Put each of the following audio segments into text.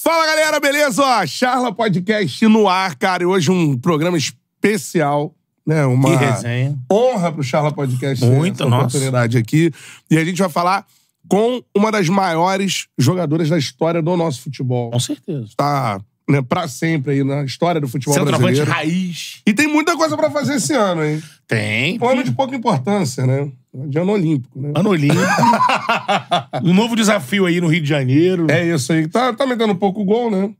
Fala galera, beleza? Ó, Charla Podcast no ar, cara. E hoje um programa especial, né? Uma que resenha. honra pro Charla Podcast. Muito, nossa. oportunidade aqui. E a gente vai falar com uma das maiores jogadoras da história do nosso futebol. Com certeza. Tá né, pra sempre aí na história do futebol Centroavante brasileiro. raiz. E tem muita coisa pra fazer esse ano, hein? Tem. Um ano de pouca importância, né? De ano olímpico, né? Ano olímpico. um novo desafio aí no Rio de Janeiro. É isso aí. Tá, tá metendo pouco gol, né?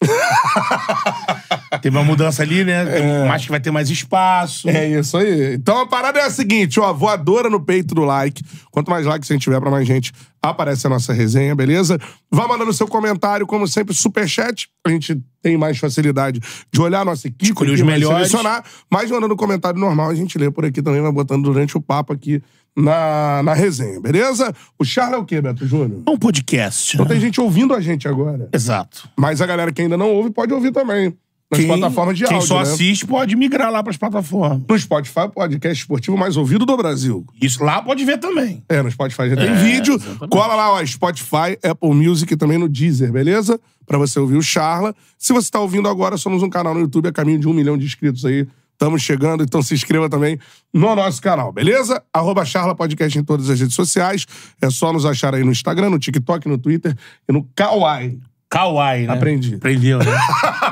Teve uma mudança ali, né? É. que vai ter mais espaço. É isso aí. Então a parada é a seguinte, ó. Voadora no peito do like. Quanto mais likes a gente tiver pra mais gente, aparece a nossa resenha, beleza? Vá mandando seu comentário, como sempre, superchat. A gente tem mais facilidade de olhar a nossa equipe. de os melhores. Selecionar. Mas mandando comentário normal, a gente lê por aqui também, vai botando durante o papo aqui na, na resenha, beleza? O Charla é o quê, Beto Júnior? É um podcast. Então tem né? gente ouvindo a gente agora. Exato. Mas a galera que ainda não ouve pode ouvir também. Nas quem, plataformas de quem áudio. Quem só né? assiste pode migrar lá para as plataformas. No Spotify, o podcast esportivo mais ouvido do Brasil. Isso lá pode ver também. É, no Spotify já tem é, vídeo. Exatamente. Cola lá, ó, Spotify, Apple Music e também no Deezer, beleza? Para você ouvir o Charla. Se você está ouvindo agora, somos um canal no YouTube a caminho de um milhão de inscritos aí. Estamos chegando, então se inscreva também no nosso canal, beleza? Arroba Charla Podcast em todas as redes sociais. É só nos achar aí no Instagram, no TikTok, no Twitter e no Kawaii. Kawaii, né? Aprendi. Aprendeu, né?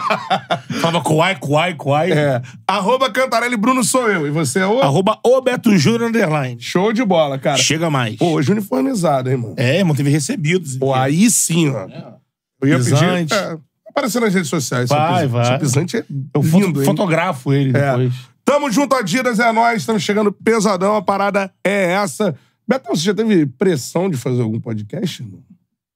Falava Kuai, Kuai, Kuai. É. Arroba Cantarelli Bruno sou eu. E você é o? Arroba o Beto Júnior Underline. Show de bola, cara. Chega mais. Pô, hoje uniformizado, hein, mano? É, irmão, teve recebidos. Pô, aí sim, ó. É. Eu ia pedir... É aparecer nas redes sociais. Vai, seu, vai. pisante é Eu lindo, fotografo ele é. depois. Tamo junto, Adidas, é nós. Estamos chegando pesadão. A parada é essa. Betão, você já teve pressão de fazer algum podcast, irmão?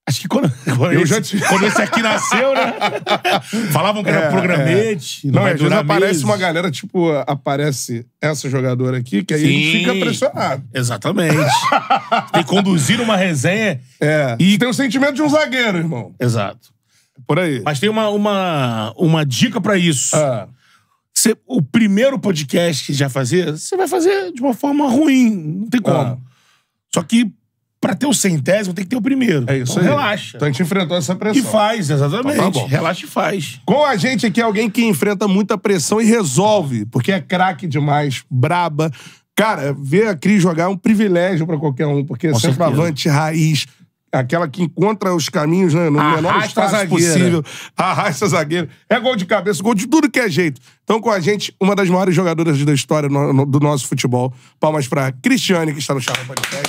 Acho que quando, quando, eu esse, já te... quando esse aqui nasceu, né? Falavam que era é, programete. É. Não, não às aparece meses. uma galera, tipo, aparece essa jogadora aqui, que aí Sim, gente fica pressionado. Exatamente. tem que conduzir uma resenha. É. E tem o sentimento de um zagueiro, irmão. Exato. Por aí. Mas tem uma, uma, uma dica pra isso. Ah. Cê, o primeiro podcast que já fazer, você vai fazer de uma forma ruim. Não tem como. Ah. Só que pra ter o centésimo tem que ter o primeiro. É isso então, aí. relaxa. Então a gente enfrentou essa pressão. E faz, exatamente. Então tá relaxa e faz. Com a gente aqui alguém que enfrenta muita pressão e resolve, porque é craque demais, braba. Cara, ver a Cris jogar é um privilégio para qualquer um, porque é é centroavante, raiz aquela que encontra os caminhos né, no arrasta menor espaço possível, arrasta zagueiro. É gol de cabeça, gol de tudo que é jeito. Então, com a gente, uma das maiores jogadoras da história no, no, do nosso futebol. Palmas para Cristiane, que está no Charla Podcast.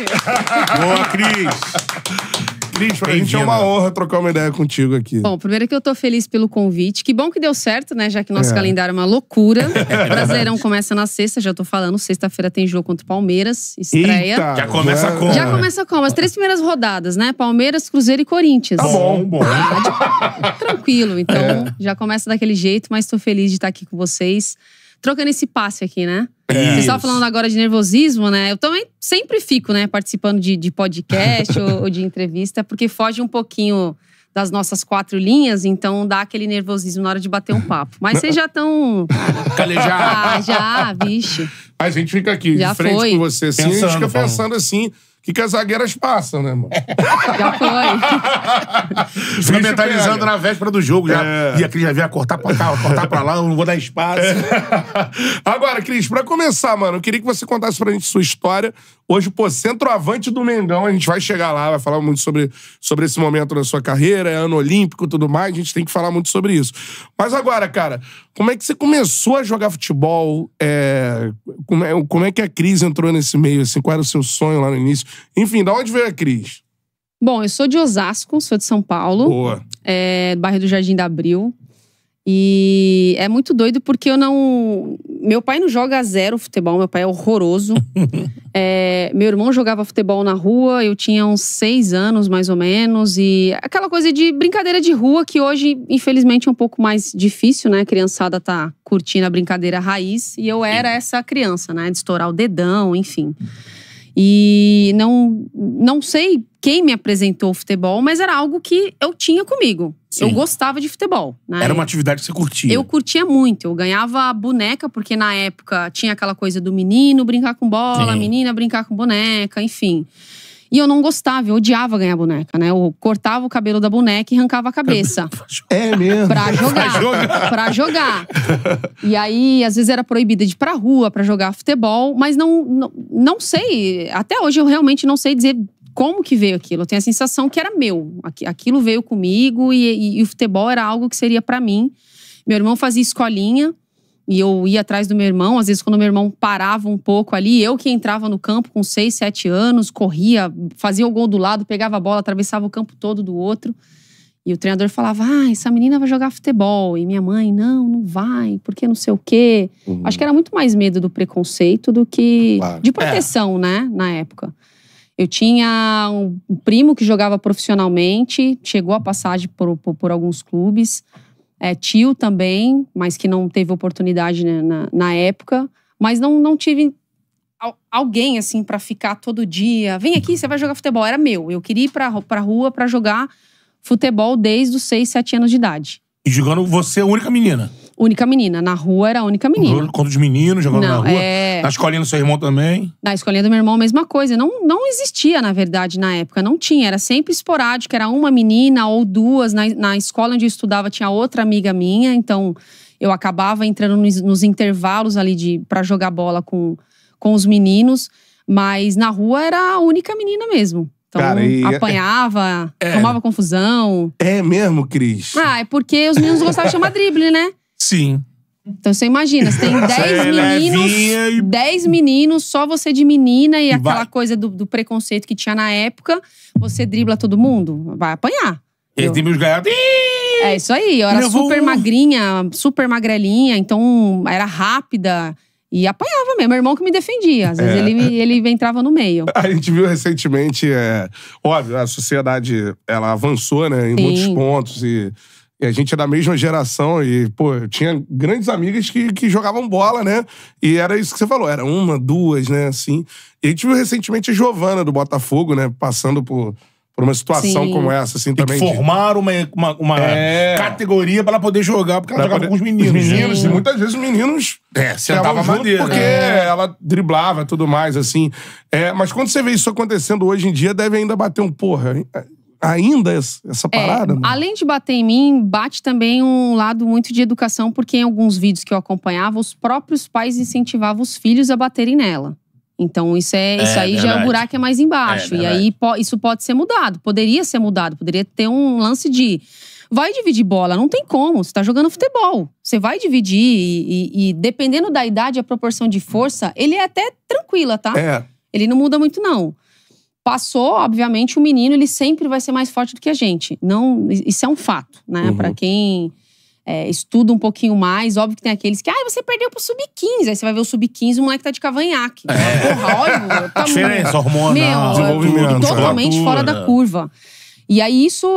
Boa, Cris! Cris, pra gente é uma honra trocar uma ideia contigo aqui. Bom, primeiro que eu tô feliz pelo convite. Que bom que deu certo, né? Já que nosso é. calendário é uma loucura. O Brasileirão começa na sexta, já tô falando. Sexta-feira tem jogo contra o Palmeiras. Estreia. Eita, já começa já... como? Já começa como? As três primeiras rodadas, né? Palmeiras, Cruzeiro e Corinthians. Tá bom, bom. Tá Tranquilo, então. É. Já começa daquele jeito, mas tô feliz de estar aqui com vocês trocando esse passe aqui, né? É. Você estava falando agora de nervosismo, né? Eu também sempre fico, né, participando de, de podcast ou, ou, de entrevista, porque foge um pouquinho das nossas quatro linhas, então dá aquele nervosismo na hora de bater um papo. Mas vocês já estão. Calejados. Ah, já, vixe. A gente fica aqui, já de frente foi. com você, assim, pensando, a gente fica pensando assim que, que as zagueiras passam, né, mano? Já foi. mentalizando na véspera do jogo. Já, é. E a Cris já vinha cortar pra cá, cortar pra lá, eu não vou dar espaço. É. Agora, Cris, pra começar, mano, eu queria que você contasse pra gente sua história. Hoje, pô, centroavante do Mengão, a gente vai chegar lá, vai falar muito sobre, sobre esse momento da sua carreira, é ano olímpico e tudo mais, a gente tem que falar muito sobre isso. Mas agora, cara, como é que você começou a jogar futebol? É, como, é, como é que a Cris entrou nesse meio? Assim, qual era o seu sonho lá no início? Enfim, da onde veio a Cris? Bom, eu sou de Osasco, sou de São Paulo. Boa. É, bairro do Jardim da Abril. E é muito doido porque eu não. Meu pai não joga zero futebol, meu pai é horroroso. é, meu irmão jogava futebol na rua, eu tinha uns seis anos mais ou menos. E aquela coisa de brincadeira de rua que hoje, infelizmente, é um pouco mais difícil, né? A criançada tá curtindo a brincadeira raiz. E eu era essa criança, né? De estourar o dedão, enfim. E não, não sei quem me apresentou o futebol, mas era algo que eu tinha comigo. Sim. Eu gostava de futebol. Né? Era uma atividade que você curtia. Eu curtia muito. Eu ganhava boneca, porque na época tinha aquela coisa do menino brincar com bola, Sim. menina brincar com boneca, enfim. E eu não gostava, eu odiava ganhar boneca, né? Eu cortava o cabelo da boneca e arrancava a cabeça. É mesmo? Pra jogar. jogar. pra jogar. E aí, às vezes era proibida de ir pra rua pra jogar futebol, mas não, não, não sei. Até hoje eu realmente não sei dizer como que veio aquilo. Eu tenho a sensação que era meu. Aquilo veio comigo e, e, e o futebol era algo que seria para mim. Meu irmão fazia escolinha e eu ia atrás do meu irmão, às vezes quando meu irmão parava um pouco ali, eu que entrava no campo com seis sete anos, corria, fazia o gol do lado, pegava a bola, atravessava o campo todo do outro. E o treinador falava: "Ah, essa menina vai jogar futebol". E minha mãe: "Não, não vai, porque não sei o quê". Uhum. Acho que era muito mais medo do preconceito do que claro. de proteção, é. né, na época. Eu tinha um primo que jogava profissionalmente, chegou a passagem por, por, por alguns clubes é, tio também, mas que não teve oportunidade né, na, na época. Mas não, não tive alguém assim para ficar todo dia. Vem aqui, você vai jogar futebol. Era meu. Eu queria ir pra, pra rua para jogar futebol desde os 6, 7 anos de idade. E jogando você, a única menina? única menina. Na rua era a única menina. Contra os meninos, jogando não, na rua. É... Na escolinha do seu irmão também? Na escolinha do meu irmão, a mesma coisa. Não, não existia, na verdade, na época. Não tinha. Era sempre esporádico. Era uma menina ou duas. Na, na escola onde eu estudava tinha outra amiga minha. Então, eu acabava entrando nos, nos intervalos ali de para jogar bola com, com os meninos. Mas na rua era a única menina mesmo. Então, Cara, e... É- apanhava, é... tomava confusão. É mesmo, Cris? Ah, é porque os meninos gostavam de chamar drible, né? Sim. Então você imagina, você tem 10 é meninos, e... meninos, só você de menina e, e aquela vai. coisa do, do, preconceito que tinha na época, você dribla todo mundo, vai apanhar. E tem os gaiados. É isso aí, eu era super magrinha, super magrelinha, então era rápida. E apanhava mesmo. Meu é irmão que me defendia. Às vezes é. ele, ele entrava no meio. A gente viu recentemente, é, óbvio, a sociedade ela avançou né, em Sim. muitos pontos e e a gente é da mesma geração e, pô, eu tinha grandes amigas que, que jogavam bola, né? E era isso que você falou, era uma, duas, né? Assim. E a gente viu recentemente a Giovana do Botafogo, né? Passando por por uma situação Sim. como essa, assim, também. E formar de... uma, uma, uma é. categoria pra ela poder jogar, porque ela pra jogava poder... com os meninos. Os né? meninos, Sim. e muitas vezes os meninos é, sentavam junto madeira. porque é. ela driblava e tudo mais, assim. É, mas quando você vê isso acontecendo hoje em dia, deve ainda bater um porra ainda essa é, parada? É, além de bater em mim, bate também um lado muito de educação, porque em alguns vídeos que eu acompanhava, os próprios pais incentivavam os filhos a baterem nela. Então, isso, é, é isso aí verdade. já é o buraco é mais embaixo. É, e aí po, isso pode ser mudado, poderia ser mudado, poderia ter um lance de. Vai dividir bola, não tem como. Você tá jogando futebol. Você vai dividir e, e, e dependendo da idade, a proporção de força, ele é até tranquila, tá? É. Ele não muda muito, não. Passou, obviamente, o menino ele sempre vai ser mais forte do que a gente. Não, isso é um fato, né? Uhum. Para quem é, estuda um pouquinho mais, óbvio que tem aqueles que, ah, você perdeu pro sub-15. Aí você vai ver o sub-15, o moleque tá de cavanhaque. É. Porra, óbvio. tá é Diferença hormônio é desenvolvimento. Né? Totalmente fora da curva. E aí isso,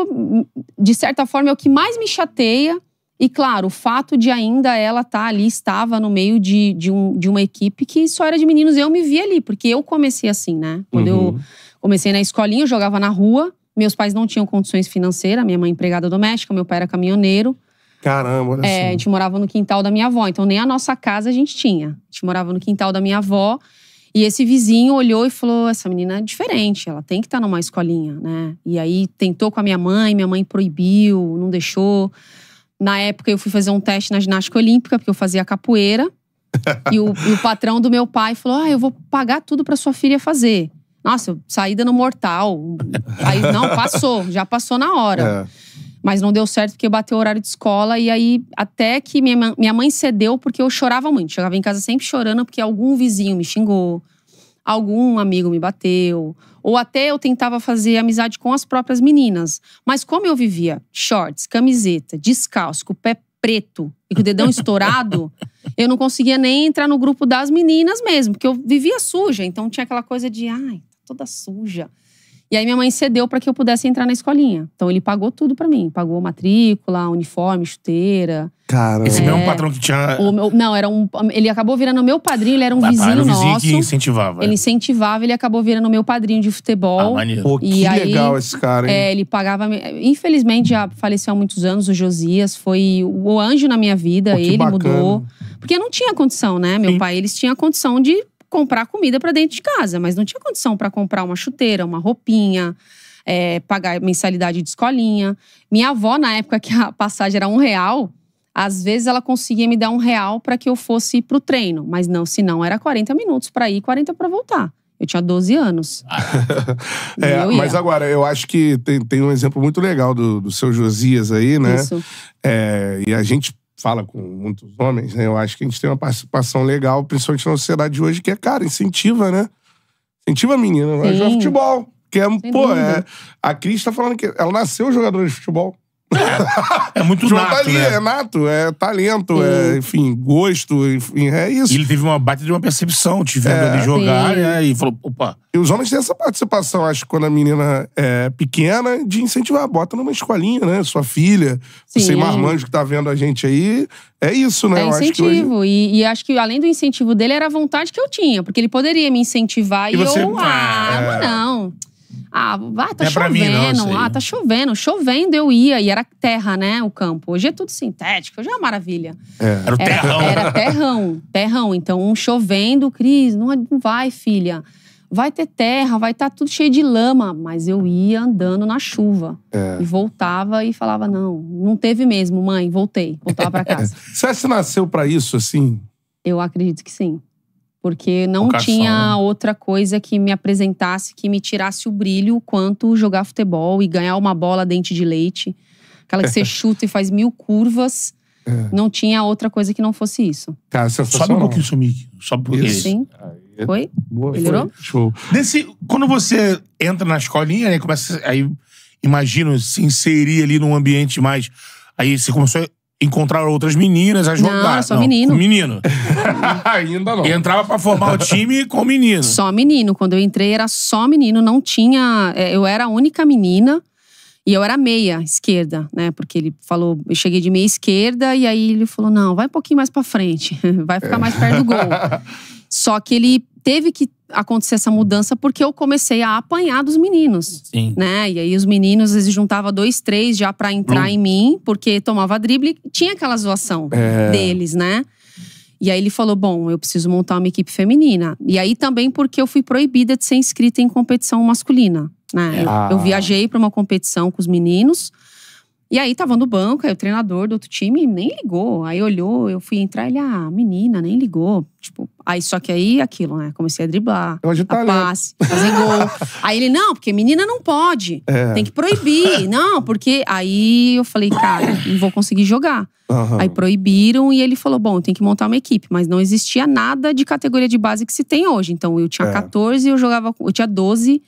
de certa forma, é o que mais me chateia. E claro, o fato de ainda ela estar tá ali, estava no meio de, de, um, de uma equipe que só era de meninos, eu me vi ali, porque eu comecei assim, né? Quando uhum. eu Comecei na escolinha, eu jogava na rua. Meus pais não tinham condições financeiras, minha mãe é empregada doméstica, meu pai era caminhoneiro. Caramba, olha é, assim. A gente morava no quintal da minha avó, então nem a nossa casa a gente tinha. A gente morava no quintal da minha avó. E esse vizinho olhou e falou: essa menina é diferente, ela tem que estar tá numa escolinha, né? E aí tentou com a minha mãe, minha mãe proibiu, não deixou. Na época eu fui fazer um teste na ginástica olímpica, porque eu fazia capoeira. e, o, e o patrão do meu pai falou: ah, eu vou pagar tudo para sua filha fazer. Nossa, saída no mortal. Aí, não, passou, já passou na hora. É. Mas não deu certo porque bateu o horário de escola. E aí, até que minha, minha mãe cedeu porque eu chorava muito. Chegava em casa sempre chorando porque algum vizinho me xingou, algum amigo me bateu. Ou até eu tentava fazer amizade com as próprias meninas. Mas como eu vivia shorts, camiseta, descalço, com o pé preto e com o dedão estourado, eu não conseguia nem entrar no grupo das meninas mesmo, porque eu vivia suja. Então tinha aquela coisa de, ai, toda suja. E aí minha mãe cedeu para que eu pudesse entrar na escolinha. Então ele pagou tudo para mim, pagou matrícula, uniforme, chuteira. Cara, esse é... mesmo patrão que tinha o meu... não, era um ele acabou virando meu padrinho, ele era um vizinho era um vizinho nosso. que incentivava. É. Ele incentivava, ele acabou virando meu padrinho de futebol. Ah, Pô, que e aí, legal esse cara, hein? É, ele pagava, infelizmente já faleceu há muitos anos o Josias, foi o anjo na minha vida, Pô, ele bacana. mudou. Porque não tinha condição, né? Meu Sim. pai, eles tinham condição de comprar comida para dentro de casa, mas não tinha condição para comprar uma chuteira, uma roupinha, é, pagar mensalidade de escolinha. Minha avó, na época que a passagem era um real, às vezes ela conseguia me dar um real para que eu fosse para o treino, mas não, se não era 40 minutos para ir e 40 para voltar. Eu tinha 12 anos. é, mas agora, eu acho que tem, tem um exemplo muito legal do, do seu Josias aí, né? Isso. É, e a gente fala com muitos homens, né? Eu acho que a gente tem uma participação legal, principalmente na sociedade de hoje, que é, cara, incentiva, né? Incentiva a menina, vai né? jogar futebol. Que é, pô, é, a Cris tá falando que ela nasceu jogadora de futebol. É, é muito João nato, tá ali, né? é nato, é talento, é, enfim, gosto, enfim, é isso. E ele teve uma baita de uma percepção, tiver vendo é, jogar, né? E falou, opa. E os homens têm essa participação, acho, quando a menina é pequena, de incentivar. Bota numa escolinha, né? Sua filha, sim, sem marmanjo que tá vendo a gente aí. É isso, né? É incentivo. Acho hoje... e, e, acho que além do incentivo dele, era a vontade que eu tinha, porque ele poderia me incentivar e, e você... eu. Ah, é... não. Ah, vá, tá é chovendo. Mim, não, ah, tá chovendo. Chovendo eu ia. E era terra, né? O campo. Hoje é tudo sintético. Hoje é uma maravilha. É. Era o terrão. Era, terrão. Terrão. Então, um chovendo, Cris, não, é, vai, filha. Vai ter terra, vai estar tá tudo cheio de lama. Mas eu ia andando na chuva. É. E voltava e falava, não, não teve mesmo, mãe. Voltei. Voltava pra casa. Você nasceu pra isso, assim? Eu acredito que sim. Porque não tinha outra coisa que me apresentasse, que me tirasse o brilho quanto jogar futebol e ganhar uma bola dente de leite. Aquela que você chuta e faz mil curvas. É. Não tinha outra coisa que não fosse isso. Tá, Cara, Sobe um pouquinho, Sumik. Sobe um pouquinho. Sim. É foi? Boa, Melhorou? Show. Desse, quando você entra na escolinha, começa, aí imagino se inserir ali num ambiente mais... Aí você começou encontraram outras meninas a jogar. Não, só não, menino. Menino. Ainda não. E entrava pra formar o time com menino. Só menino. Quando eu entrei era só menino, não tinha. É, eu era a única menina. E eu era meia esquerda, né? Porque ele falou, eu cheguei de meia esquerda e aí ele falou: "Não, vai um pouquinho mais para frente, vai ficar mais perto do gol". Só que ele teve que acontecer essa mudança porque eu comecei a apanhar dos meninos, Sim. né? E aí os meninos eles juntava dois, três já para entrar hum. em mim porque tomava drible, tinha aquela zoação é. deles, né? E aí ele falou: bom, eu preciso montar uma equipe feminina. E aí também porque eu fui proibida de ser inscrita em competição masculina, né? Ah. Eu, eu viajei para uma competição com os meninos. E aí tava no banco, aí o treinador do outro time nem ligou. Aí olhou, eu fui entrar, ele, ah, menina, nem ligou. Tipo, aí só que aí aquilo, né? Comecei a driblar. É um a tá passe, fazer gol. aí ele, não, porque menina não pode. É. Tem que proibir. não, porque. Aí eu falei, cara, não vou conseguir jogar. Uhum. Aí proibiram e ele falou: bom, tem que montar uma equipe. Mas não existia nada de categoria de base que se tem hoje. Então eu tinha é. 14, eu jogava, eu tinha 12,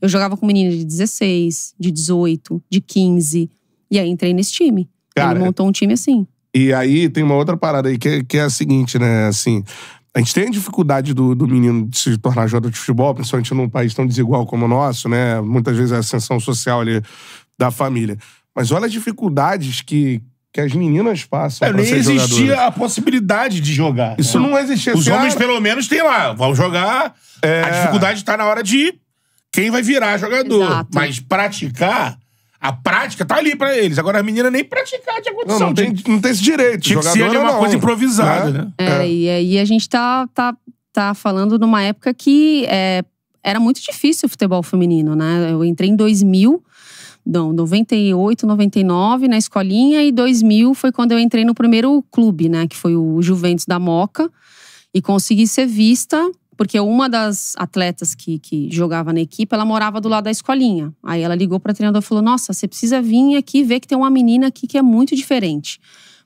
eu jogava com menina de 16, de 18, de 15. E aí entrei nesse time. Cara, Ele montou um time assim. E aí tem uma outra parada aí que, que é a seguinte, né? Assim, a gente tem a dificuldade do, do menino de se tornar jogador de futebol, principalmente num país tão desigual como o nosso, né? Muitas vezes é a ascensão social ali da família. Mas olha as dificuldades que, que as meninas passam. É, nem existia jogadoras. a possibilidade de jogar. Isso não existia. Os homens, pelo menos, tem lá, vão jogar. É... A dificuldade está na hora de quem vai virar jogador. Exato. Mas praticar a prática tá ali pra eles. Agora a menina nem praticar tinha condição. Não, não, tem, não tem esse direito. Tinha que ser ali uma não. coisa né? improvisada, né? É, é, é. e aí a gente tá, tá, tá falando numa época que é, era muito difícil o futebol feminino, né? Eu entrei em 2000 não, 98, 99 na escolinha e 2000 foi quando eu entrei no primeiro clube, né, que foi o Juventus da Moca e consegui ser vista porque uma das atletas que, que jogava na equipe, ela morava do lado da escolinha. Aí ela ligou para treinador e falou: Nossa, você precisa vir aqui ver que tem uma menina aqui que é muito diferente,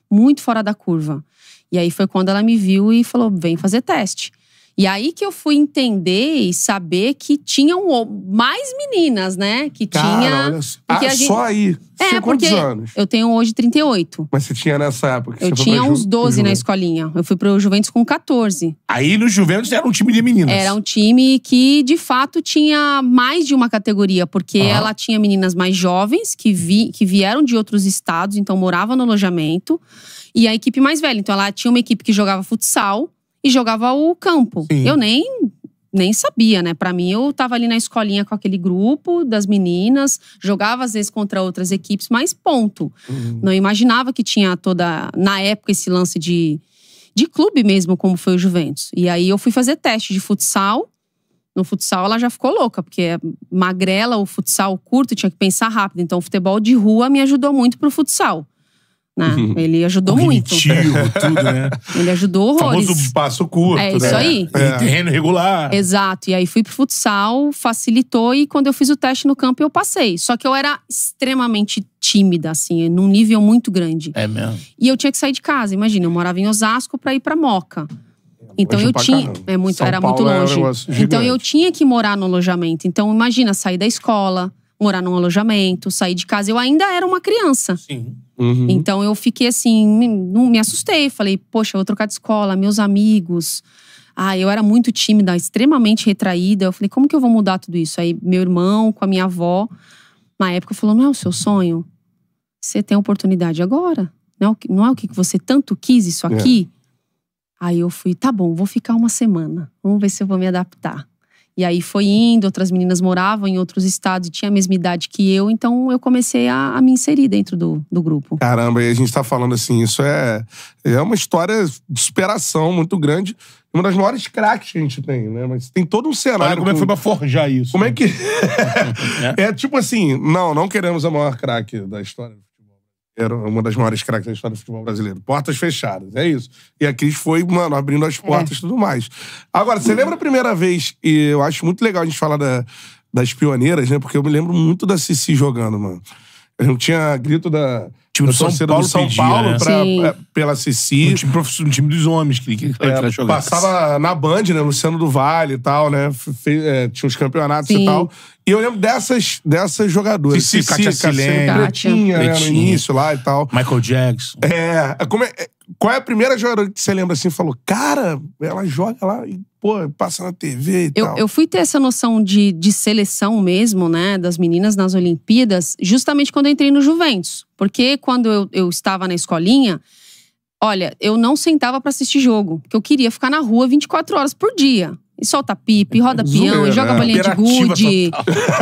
muito fora da curva. E aí foi quando ela me viu e falou: Vem fazer teste. E aí que eu fui entender e saber que tinham mais meninas, né? Que Cara, tinha. Olha, ah, gente... só aí. É, você anos? eu tenho hoje 38. Mas você tinha nessa época? Eu tinha uns 12 na escolinha. Eu fui pro Juventus com 14. Aí no Juventus era um time de meninas. Era um time que, de fato, tinha mais de uma categoria. Porque ah. ela tinha meninas mais jovens, que, vi... que vieram de outros estados, então morava no alojamento. E a equipe mais velha. Então ela tinha uma equipe que jogava futsal e jogava o campo. Sim. Eu nem nem sabia, né? Para mim, eu tava ali na escolinha com aquele grupo das meninas, jogava às vezes contra outras equipes, mas ponto. Uhum. Não imaginava que tinha toda, na época, esse lance de, de clube mesmo, como foi o Juventus. E aí eu fui fazer teste de futsal. No futsal ela já ficou louca, porque é magrela, o futsal curto, tinha que pensar rápido. Então o futebol de rua me ajudou muito pro futsal. Né? Uhum. Ele ajudou muito. tudo, né? Ele ajudou horrores. Famoso passo curto, É né? isso né? aí. É. Terreno regular. Exato. E aí fui pro futsal, facilitou e quando eu fiz o teste no campo eu passei. Só que eu era extremamente tímida, assim, num nível muito grande. É mesmo. E eu tinha que sair de casa, imagina, eu morava em Osasco para ir para Moca. Então eu tinha, é muito, era Paulo é muito longe. Era um então eu tinha que morar no alojamento. Então imagina sair da escola, morar num alojamento, sair de casa, eu ainda era uma criança. Sim. Uhum. Então eu fiquei assim, me, me assustei. Falei, poxa, eu vou trocar de escola, meus amigos. Ah, eu era muito tímida, extremamente retraída. Eu falei, como que eu vou mudar tudo isso? Aí meu irmão com a minha avó, na época, falou: não é o seu sonho. Você tem a oportunidade agora. Não é o que, não é o que você tanto quis isso é. aqui. É. Aí eu fui, tá bom, vou ficar uma semana. Vamos ver se eu vou me adaptar. E aí foi indo, outras meninas moravam em outros estados e tinha a mesma idade que eu, então eu comecei a, a me inserir dentro do, do grupo. Caramba, e a gente tá falando assim, isso é, é uma história de superação muito grande. Uma das maiores craques que a gente tem, né? Mas tem todo um cenário. Olha como com... é que foi pra forjar isso. Como é né? é que. é tipo assim, não, não queremos a maior craque da história era uma das maiores craques da história do futebol brasileiro. Portas fechadas, é isso. E a Cris foi, mano, abrindo as portas e é. tudo mais. Agora, você lembra a primeira vez, e eu acho muito legal a gente falar da, das pioneiras, né? Porque eu me lembro muito da Cici jogando, mano. Não tinha grito da. Time do São Paulo, São pedia, Paulo né? pra, é, pela Ceci. Um time, um time dos homens que, que, que é, jogar. Passava na Band, né? Luciano do Vale e tal, né? é, tinha os campeonatos Sim. e tal. E eu lembro dessas, dessas jogadoras. Ceci, Ceci Cátia Silene. Pretinha, né? No início lá e tal. Michael Jackson. É. é como é, é qual é a primeira jogadora que você lembra assim? Falou, cara, ela joga lá e, pô, passa na TV e eu, tal. Eu fui ter essa noção de, de seleção mesmo, né, das meninas nas Olimpíadas, justamente quando eu entrei no Juventus. Porque quando eu, eu estava na escolinha, olha, eu não sentava para assistir jogo, porque eu queria ficar na rua 24 horas por dia e solta pipa, roda Zoeira, peão, e né? joga bolinha de gude,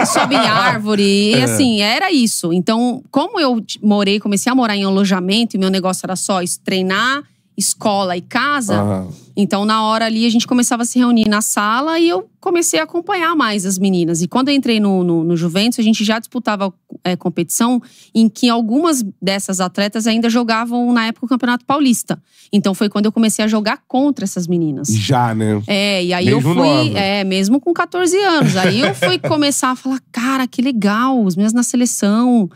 e sobe em árvore. É. E assim, era isso. Então, como eu morei, comecei a morar em alojamento e meu negócio era só isso, treinar escola e casa. Uhum. Então, na hora ali, a gente começava a se reunir na sala e eu comecei a acompanhar mais as meninas. E quando eu entrei no, no, no Juventus, a gente já disputava é, competição em que algumas dessas atletas ainda jogavam, na época, o Campeonato Paulista. Então, foi quando eu comecei a jogar contra essas meninas. Já, né? É, e aí mesmo eu fui. Nova. É, mesmo com 14 anos. Aí eu fui começar a falar: cara, que legal, os meninas na seleção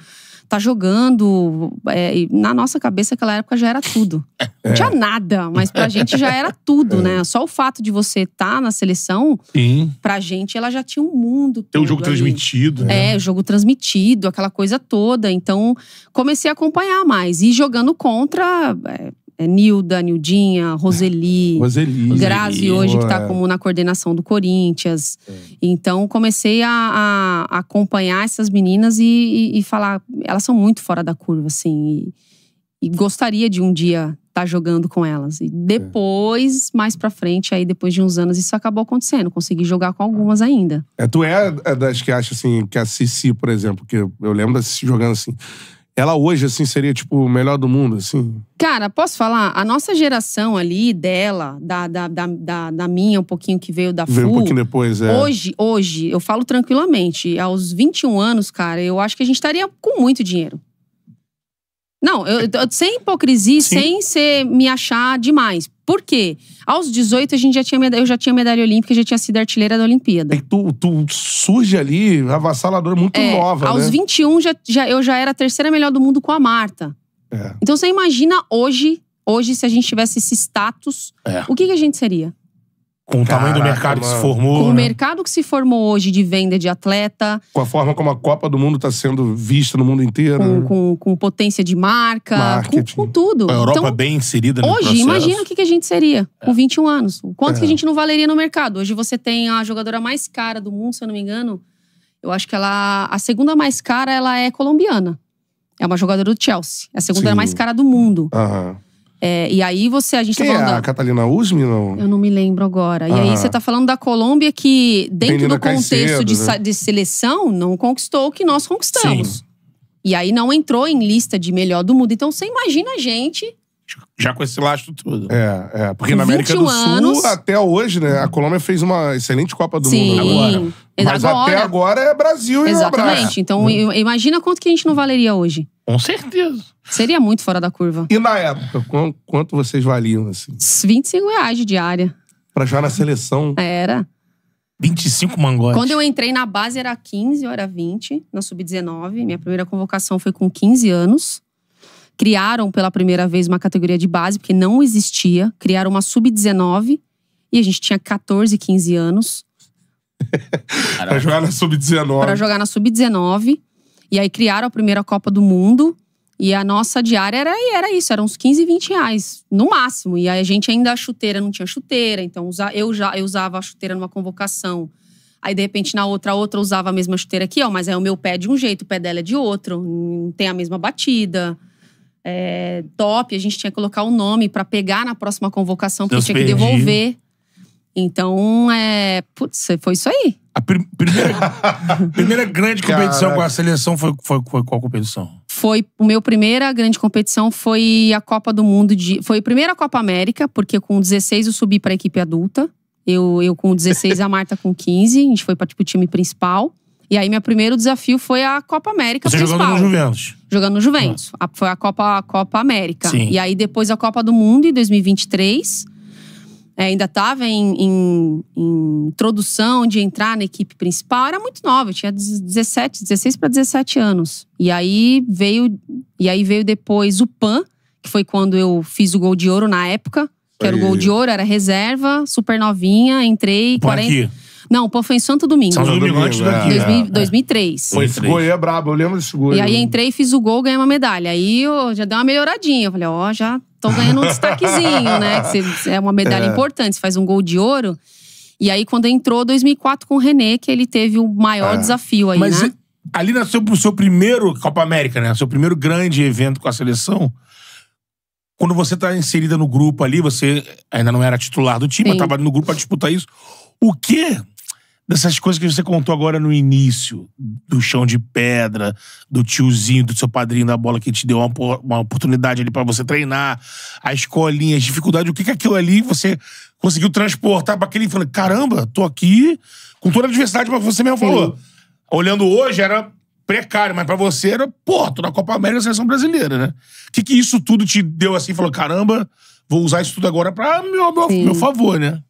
tá jogando. É, na nossa cabeça, aquela época já era tudo. É. Não tinha é. nada, mas pra gente já era tudo, é. né? Só o fato de você estar tá na seleção, Sim. pra gente ela já tinha um mundo. Tem o jogo ali. transmitido. Né? É, o jogo transmitido, aquela coisa toda. Então, comecei a acompanhar mais. E jogando contra, é, é, Nilda, Nildinha, Roseli, Roseli Grazi Roseli, hoje, que está é. como na coordenação do Corinthians. É. Então comecei a, a, acompanhar essas meninas e, e, e, falar, elas são muito fora da curva, assim. E, e gostaria de um dia estar tá jogando com elas. E depois, é. mais pra frente, aí depois de uns anos, isso acabou acontecendo. Consegui jogar com algumas ah. ainda. É, tu é, é das que acha assim, que a Cici, por exemplo, que eu lembro da Cici jogando assim ela hoje, assim, seria, tipo, o melhor do mundo, assim? Cara, posso falar? A nossa geração ali, dela, da, da, da, da, minha, um pouquinho que veio da Veio um pouquinho depois, é. Hoje, hoje, eu falo tranquilamente, aos 21 anos, cara, eu acho que a gente estaria com muito dinheiro. Não, eu, eu, sem hipocrisia, Sim. sem ser, me achar demais. Por quê? Aos 18 a gente já tinha medalha, eu já tinha medalha olímpica, já tinha sido artilheira da Olimpíada. E é, tu, tu surge ali avassaladora muito é, nova, aos né? Aos 21 já, já, eu já era a terceira melhor do mundo com a Marta. É. Então você imagina hoje, hoje se a gente tivesse esse status, é. o que, que a gente seria? Com o tamanho do mercado que se formou. Com o né? mercado que se formou hoje de venda de atleta, Com a forma como a Copa do Mundo está sendo vista no mundo inteiro. com, né? com, com potência de marca, com, com tudo. A Europa então, bem inserida no Hoje, imagina o que, que a gente seria com 21 é. anos. quanto que a é. gente não valeria no mercado. Hoje você tem a jogadora mais cara do mundo, se eu não me engano. Eu acho que ela. A segunda mais cara, ela é colombiana. É uma jogadora do Chelsea. É a segunda mais cara do mundo. Aham. É, e aí você, a gente tá Quem tá falando. É a da... Catalina Usme, não? Eu não me lembro agora. E aí você tá falando da Colômbia que, dentro Menina do contexto cedo, de, né? de, seleção, não conquistou o que nós conquistamos. Sim. E aí não entrou em lista de melhor do mundo. Então você imagina a gente. Já com esse lastro tudo. É, é. Porque na América do Sul, anos... até hoje, né? A Colômbia fez uma excelente Copa do Sim. Mundo agora. Mas agora... até agora é Brasil e Exatamente. Então, hum. imagina quanto que a gente não valeria hoje. Com certeza. Seria muito fora da curva. E na época, quanto, quanto vocês valiam, assim? 25 reais de diária. Pra jogar na seleção. Era. 25 mangotes. Quando eu entrei na base era 15, eu era 20, na sub-19. Minha primeira convocação foi com 15 anos. Criaram pela primeira vez uma categoria de base, porque não existia. Criaram uma sub-19 e a gente tinha 14, 15 anos. pra jogar na sub-19. Pra jogar na sub-19. E aí criaram a primeira Copa do Mundo. E a nossa diária era, era isso, eram uns 15, 20 reais, no máximo. E aí a gente ainda, a chuteira não tinha chuteira, então eu já eu usava a chuteira numa convocação. Aí, de repente, na outra, a outra usava a mesma chuteira aqui ó mas é o meu pé de um jeito, o pé dela é de outro, não tem a mesma batida. É, top, a gente tinha que colocar o um nome para pegar na próxima convocação, porque Deus tinha que perdi. devolver. Então, é, putz, foi isso aí primeira, primeira grande competição Caraca. com a seleção foi, foi, foi qual competição? Foi o meu primeira grande competição foi a Copa do Mundo de foi a primeira Copa América porque com 16 eu subi para a equipe adulta. Eu, eu com 16 a Marta com 15, a gente foi para tipo, o time principal. E aí, meu primeiro desafio foi a Copa América Você principal. jogando no Juventus. Jogando no Juventus. Ah. A, foi a Copa, a Copa América. Sim. E aí, depois a Copa do Mundo em 2023 é, ainda estava em, em, em, introdução de entrar na equipe principal, era muito nova, tinha 17, 16 para 17 anos. E aí veio e aí veio depois o PAN, que foi quando eu fiz o gol de ouro na época, que era o gol de ouro, era reserva, super novinha, entrei. Pan 40, aqui. Não, Pô foi em Santo Domingo. Santo Domingo, antes é. daqui. é. Né? 2003. Foi esse gol aí é brabo, eu lembro desse gol. E aí entrei, fiz o gol, ganhei uma medalha. Aí eu já deu uma melhoradinha. Eu falei, ó, oh, já tô ganhando um destaquezinho, né? Que é uma medalha é. importante, você faz um gol de ouro. E aí, quando entrou 2004 com o René, que ele teve o maior é. desafio aí, Mas né? Ali nasceu o seu primeiro Copa América, né? Seu primeiro grande evento com a seleção quando você está inserida no grupo ali, você ainda não era titular do time, estava no grupo para disputar isso. O que dessas coisas que você contou agora no início, do chão de pedra, do tiozinho, do seu padrinho da bola que te deu uma, uma oportunidade ali para você treinar, a escolinha, as dificuldades, o que que aquilo ali você conseguiu transportar para aquele e falou: caramba, tô aqui com toda a diversidade, mas você mesmo Sim. falou. Olhando hoje, era precário, mas para você era, pô, tô na Copa América na seleção brasileira, né? O que, que isso tudo te deu assim? Falou, caramba, vou usar isso tudo agora pra meu, meu, meu favor, né?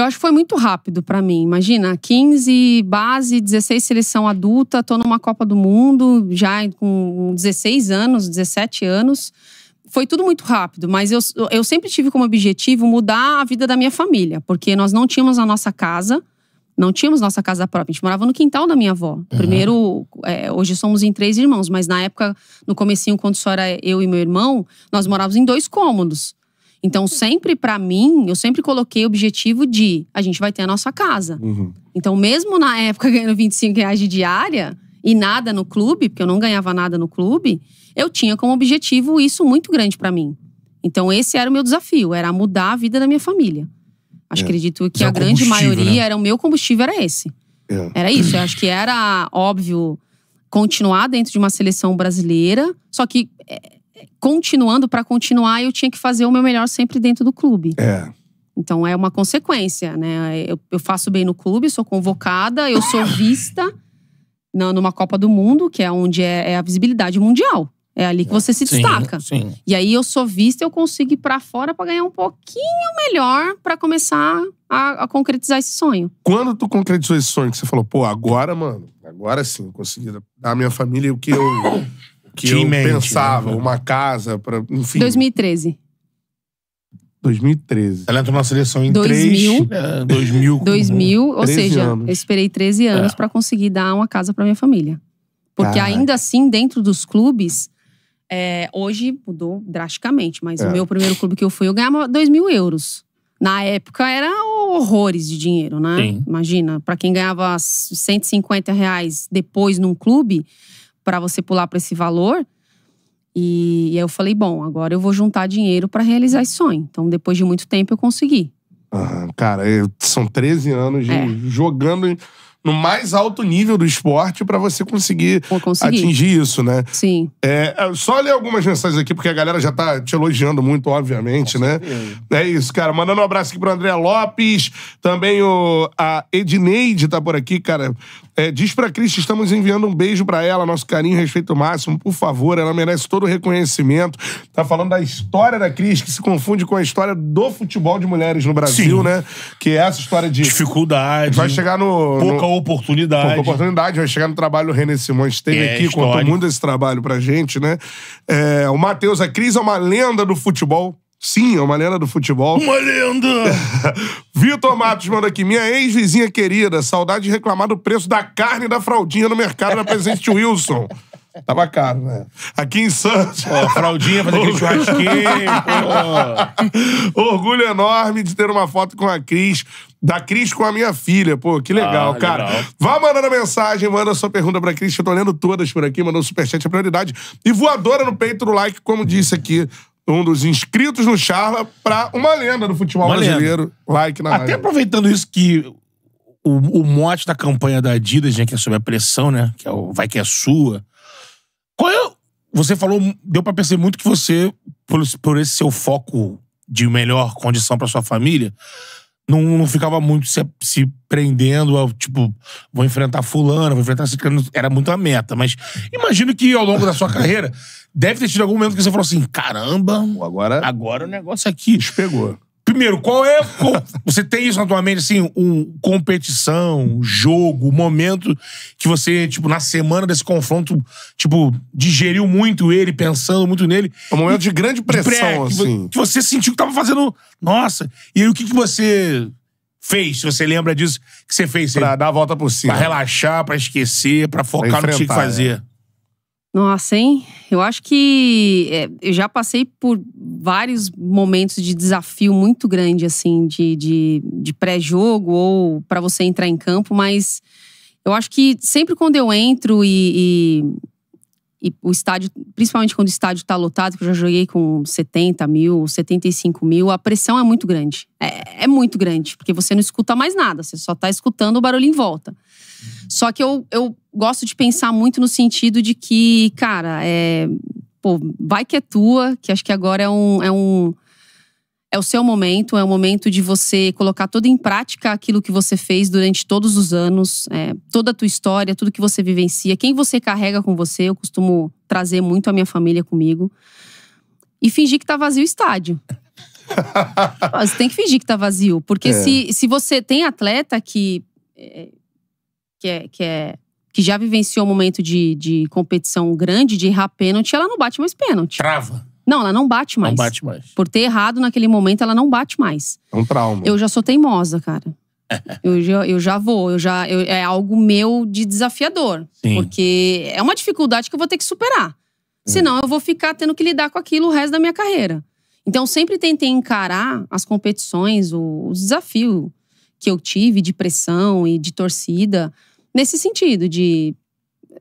Eu acho que foi muito rápido para mim. Imagina, 15 base, 16 seleção adulta, tô numa Copa do Mundo já com 16 anos, 17 anos. Foi tudo muito rápido, mas eu, eu sempre tive como objetivo mudar a vida da minha família, porque nós não tínhamos a nossa casa, não tínhamos nossa casa própria. A gente morava no quintal da minha avó. Uhum. Primeiro, é, hoje somos em três irmãos, mas na época, no comecinho, quando só era eu e meu irmão, nós morávamos em dois cômodos. Então, sempre para mim, eu sempre coloquei o objetivo de a gente vai ter a nossa casa. Uhum. Então, mesmo na época ganhando 25 reais de diária e nada no clube, porque eu não ganhava nada no clube, eu tinha como objetivo isso muito grande para mim. Então, esse era o meu desafio, era mudar a vida da minha família. Acho é. acredito que é a grande né? maioria né? era o meu combustível era esse. É. Era isso, eu acho que era óbvio continuar dentro de uma seleção brasileira, só que é, continuando para continuar, eu tinha que fazer o meu melhor sempre dentro do clube. É. Então é uma consequência, né? Eu, eu faço bem no clube, sou convocada, eu sou vista na, numa Copa do Mundo, que é onde é, é a visibilidade mundial. É ali que você se sim, destaca. Sim. E aí eu sou vista, eu consigo ir para fora para ganhar um pouquinho melhor para começar a, a, concretizar esse sonho. Quando tu concretizou esse sonho que você falou, pô, agora, mano, agora sim, consegui dar à minha família o que eu que eu mente, né? pensava, né? uma casa para, enfim. 2013. 2013. Ela entrou na seleção em 2000, 3, 2000. 2000, ou seja, anos. eu esperei 13 anos é. para conseguir dar uma casa para minha família. Porque Caraca. ainda assim, dentro dos clubes, é, hoje mudou drasticamente, mas é. o meu primeiro clube que eu fui, eu ganhava 2 mil euros. Na época era horrores de dinheiro, né? Sim. Imagina, para quem ganhava 150 reais depois num clube, para você pular para esse valor. E, e, aí eu falei, bom, agora eu vou juntar dinheiro para realizar esse sonho. Então, depois de muito tempo, eu consegui. cara, são 13 anos é. jogando no mais alto nível do esporte para você conseguir, atingir isso, né? Sim. É, é, só ler algumas mensagens aqui, porque a galera já tá te elogiando muito, obviamente, né? É isso, cara. Mandando um abraço aqui pro André Lopes, também o, a Edneide tá por aqui, cara. É, diz pra Cris que estamos enviando um beijo para ela, nosso carinho e respeito máximo, por favor. Ela merece todo o reconhecimento. Tá falando da história da Cris, que se confunde com a história do futebol de mulheres no Brasil, Sim. né? Que é essa história de. Dificuldade. Vai chegar no. Pouca no, oportunidade. Pouca oportunidade, vai chegar no trabalho do René Simões. Esteve é, aqui, histórico. contou muito esse trabalho pra gente, né? É, o Matheus, a Cris é uma lenda do futebol Sim, é uma lenda do futebol. Uma lenda! Vitor Matos manda aqui. Minha ex-vizinha querida, saudade de reclamar do preço da carne e da fraldinha no mercado na Presidente Wilson. Tava caro, né? Aqui em Santos. Ó, fraldinha, fazer aquele churrasquinho. Orgulho enorme de ter uma foto com a Cris. Da Cris com a minha filha. Pô, que legal, ah, cara. Vá mandando mensagem, manda sua pergunta pra Cris. Eu tô lendo todas por aqui, mandou superchat, a é prioridade. E voadora no peito do like, como disse aqui um dos inscritos no Charla para uma lenda do futebol uma brasileiro. Lenda. Like na Até é. aproveitando isso que o, o, mote da campanha da Adidas, né, que é sobre a pressão, né, que é o vai que é sua. Qual é, você falou, deu para perceber muito que você por, por esse seu foco de melhor condição para sua família, não, não ficava muito se, se prendendo ao, tipo, vou enfrentar fulano, vou enfrentar ciclano. Era muito a meta. Mas imagino que ao longo da sua carreira, deve ter tido algum momento que você falou assim, caramba... Agora... Agora o negócio aqui... Pegou. Primeiro, qual é. você tem isso na tua mente, assim, um, competição, jogo, momento que você, tipo, na semana desse confronto, tipo, digeriu muito ele, pensando muito nele. Um momento e, de grande pressão, de pré, assim. Que, você sentiu que tava fazendo. Nossa! E aí, o que, que você fez? Se você lembra disso, que você fez? Pra assim, dar a volta por cima. Pra relaxar, pra esquecer, pra focar pra no que tinha que fazer. É. Nossa, hein? Eu acho que é, eu já passei por vários momentos de desafio muito grande, assim, de, de, de pré-jogo ou para você entrar em campo, mas eu acho que sempre quando eu entro e, e, e o estádio, principalmente quando o estádio está lotado, que eu já joguei com 70 mil, 75 mil, a pressão é muito grande. É, é muito grande, porque você não escuta mais nada, você só está escutando o barulho em volta. Só que eu, eu gosto de pensar muito no sentido de que, cara, é, pô, vai que é tua, que acho que agora é um, é um é o seu momento, é o momento de você colocar tudo em prática aquilo que você fez durante todos os anos, é, toda a tua história, tudo que você vivencia, quem você carrega com você. Eu costumo trazer muito a minha família comigo e fingir que tá vazio o estádio. você tem que fingir que tá vazio, porque é. se, se você tem atleta que é, que é, que é que já vivenciou um momento de, de competição grande, de errar pênalti, ela não bate mais pênalti. Trava. Não, ela não bate mais. Não bate mais. Por ter errado naquele momento, ela não bate mais. É um trauma. Eu já sou teimosa, cara. eu, já, eu já vou, eu já eu, é algo meu de desafiador. Sim. Porque é uma dificuldade que eu vou ter que superar. É. Senão eu vou ficar tendo que lidar com aquilo o resto da minha carreira. Então sempre tentei encarar as competições, os desafios que eu tive de pressão e de torcida nesse sentido de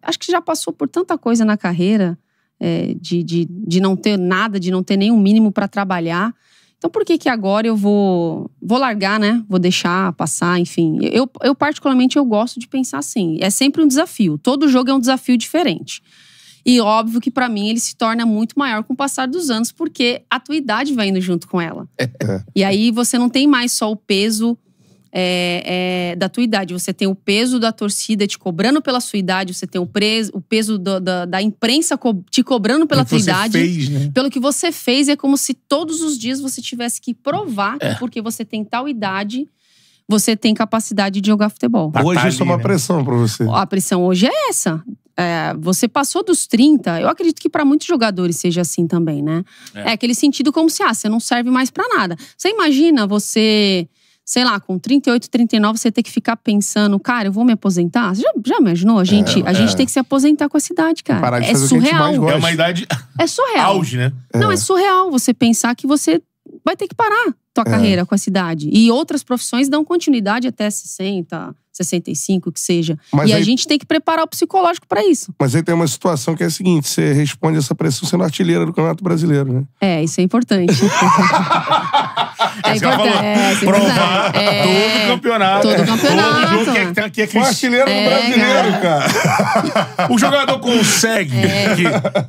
acho que já passou por tanta coisa na carreira é, de, de, de não ter nada, de não ter nenhum mínimo para trabalhar. Então por que que agora eu vou vou largar, né? Vou deixar passar, enfim. Eu, eu particularmente eu gosto de pensar assim. É sempre um desafio. Todo jogo é um desafio diferente. E óbvio que para mim ele se torna muito maior com o passar dos anos, porque a tua idade vai indo junto com ela. É. E aí você não tem mais só o peso é, é, da tua idade. Você tem o peso da torcida te cobrando pela sua idade, você tem o, preso, o peso do, da, da, imprensa co te cobrando pela pelo tua idade. Fez, né? Pelo que você fez, é como se todos os dias você tivesse que provar é. que porque você tem tal idade você tem capacidade de jogar futebol. Tá hoje tá isso é uma né? pressão para você. A pressão hoje é essa. É, você passou dos 30, eu acredito que para muitos jogadores seja assim também, né? É. é. aquele sentido como se, ah, você não serve mais para nada. Você imagina você sei lá, com 38, 39, você ter que ficar pensando, cara, eu vou me aposentar? Você já, já imaginou? A gente, é, a gente é. tem que se aposentar com essa idade, cara. Parar de é fazer surreal. O que a gente mais gosta. É uma idade. É surreal. Auge, né? Não, é. é. surreal você pensar que você vai ter que parar tua é. carreira com a cidade. E outras profissões dão continuidade até 60, 65, que seja. Mas e aí, a gente tem que preparar o psicológico para isso. Mas aí tem uma situação que é a seguinte: você responde essa pressão sendo artilheira do Campeonato Brasileiro, né? É, isso é importante. é, é, é, é importante. É, Provar é, todo campeonato. Todo campeonato. Todo jogo que é, que é, que artilheiro é, do brasileiro, cara. cara. o jogador consegue. É.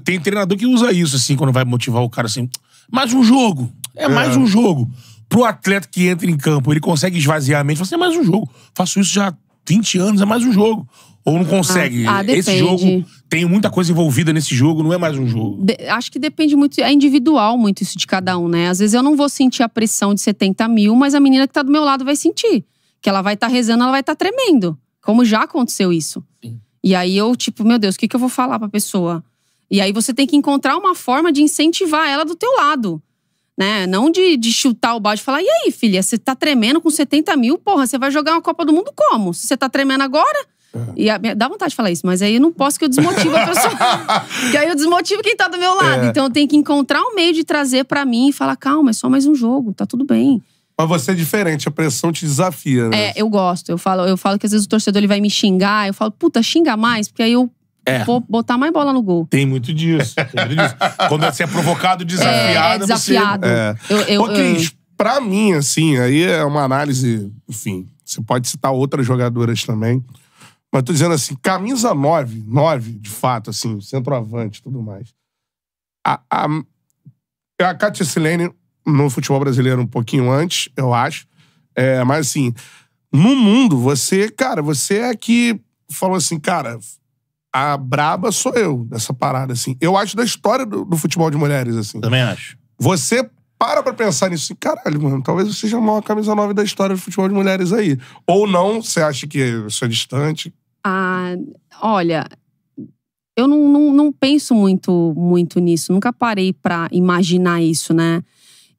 Tem treinador que usa isso, assim, quando vai motivar o cara assim. Mais um jogo. É, mais é. um jogo. Pro atleta que entra em campo, ele consegue esvaziar a mente. Você assim, é mais um jogo. Faço isso já há 20 anos, é mais um jogo. Ou não ah, consegue? Ah, ah, Esse jogo tem muita coisa envolvida nesse jogo, não é mais um jogo. De, acho que depende muito, é individual muito isso de cada um, né? Às vezes eu não vou sentir a pressão de 70 mil, mas a menina que tá do meu lado vai sentir. Que ela vai estar tá rezando, ela vai estar tá tremendo. Como já aconteceu isso. Sim. E aí eu, tipo, meu Deus, o que, que eu vou falar pra pessoa? E aí você tem que encontrar uma forma de incentivar ela do teu lado né? Não de, de chutar o balde e falar: e aí, filha, você tá tremendo com 70 mil, porra, você vai jogar uma Copa do Mundo como? Se você tá tremendo agora. É. E a, dá vontade de falar isso, mas aí eu não posso que eu desmotiva a pessoa. que aí eu desmotivo quem tá do meu lado. É. Então eu tenho que encontrar um meio de trazer para mim e falar: calma, é só mais um jogo, tá tudo bem. Mas você é diferente, a pressão te desafia, né? É, eu gosto. Eu falo, eu falo que às vezes o torcedor ele vai me xingar, eu falo, puta, xinga mais, porque aí eu é. Vou botar mais bola no gol. Tem muito disso. Tem muito disso. Quando você é provocado, é, desafiado. É, é desafiado. Você... É. Eu, eu, Ô, Cris, eu... pra mim, assim, aí é uma análise, enfim, você pode citar outras jogadoras também. Mas tô dizendo assim, camisa 9, 9, de fato, assim, centroavante e tudo mais. A, a, a Katia Silene no futebol brasileiro um pouquinho antes, eu acho. É, mas assim, no mundo, você, cara, você é que falou assim, cara, a braba sou eu dessa parada, assim. Eu acho da história do, do futebol de mulheres, assim. Também acho. Você para pra pensar nisso. Caralho, mano, talvez você seja a maior camisa nova da história do futebol de mulheres aí. Ou não, você acha que isso é distante? Ah, olha, eu não, não, não penso muito, muito nisso. Nunca parei pra imaginar isso, né?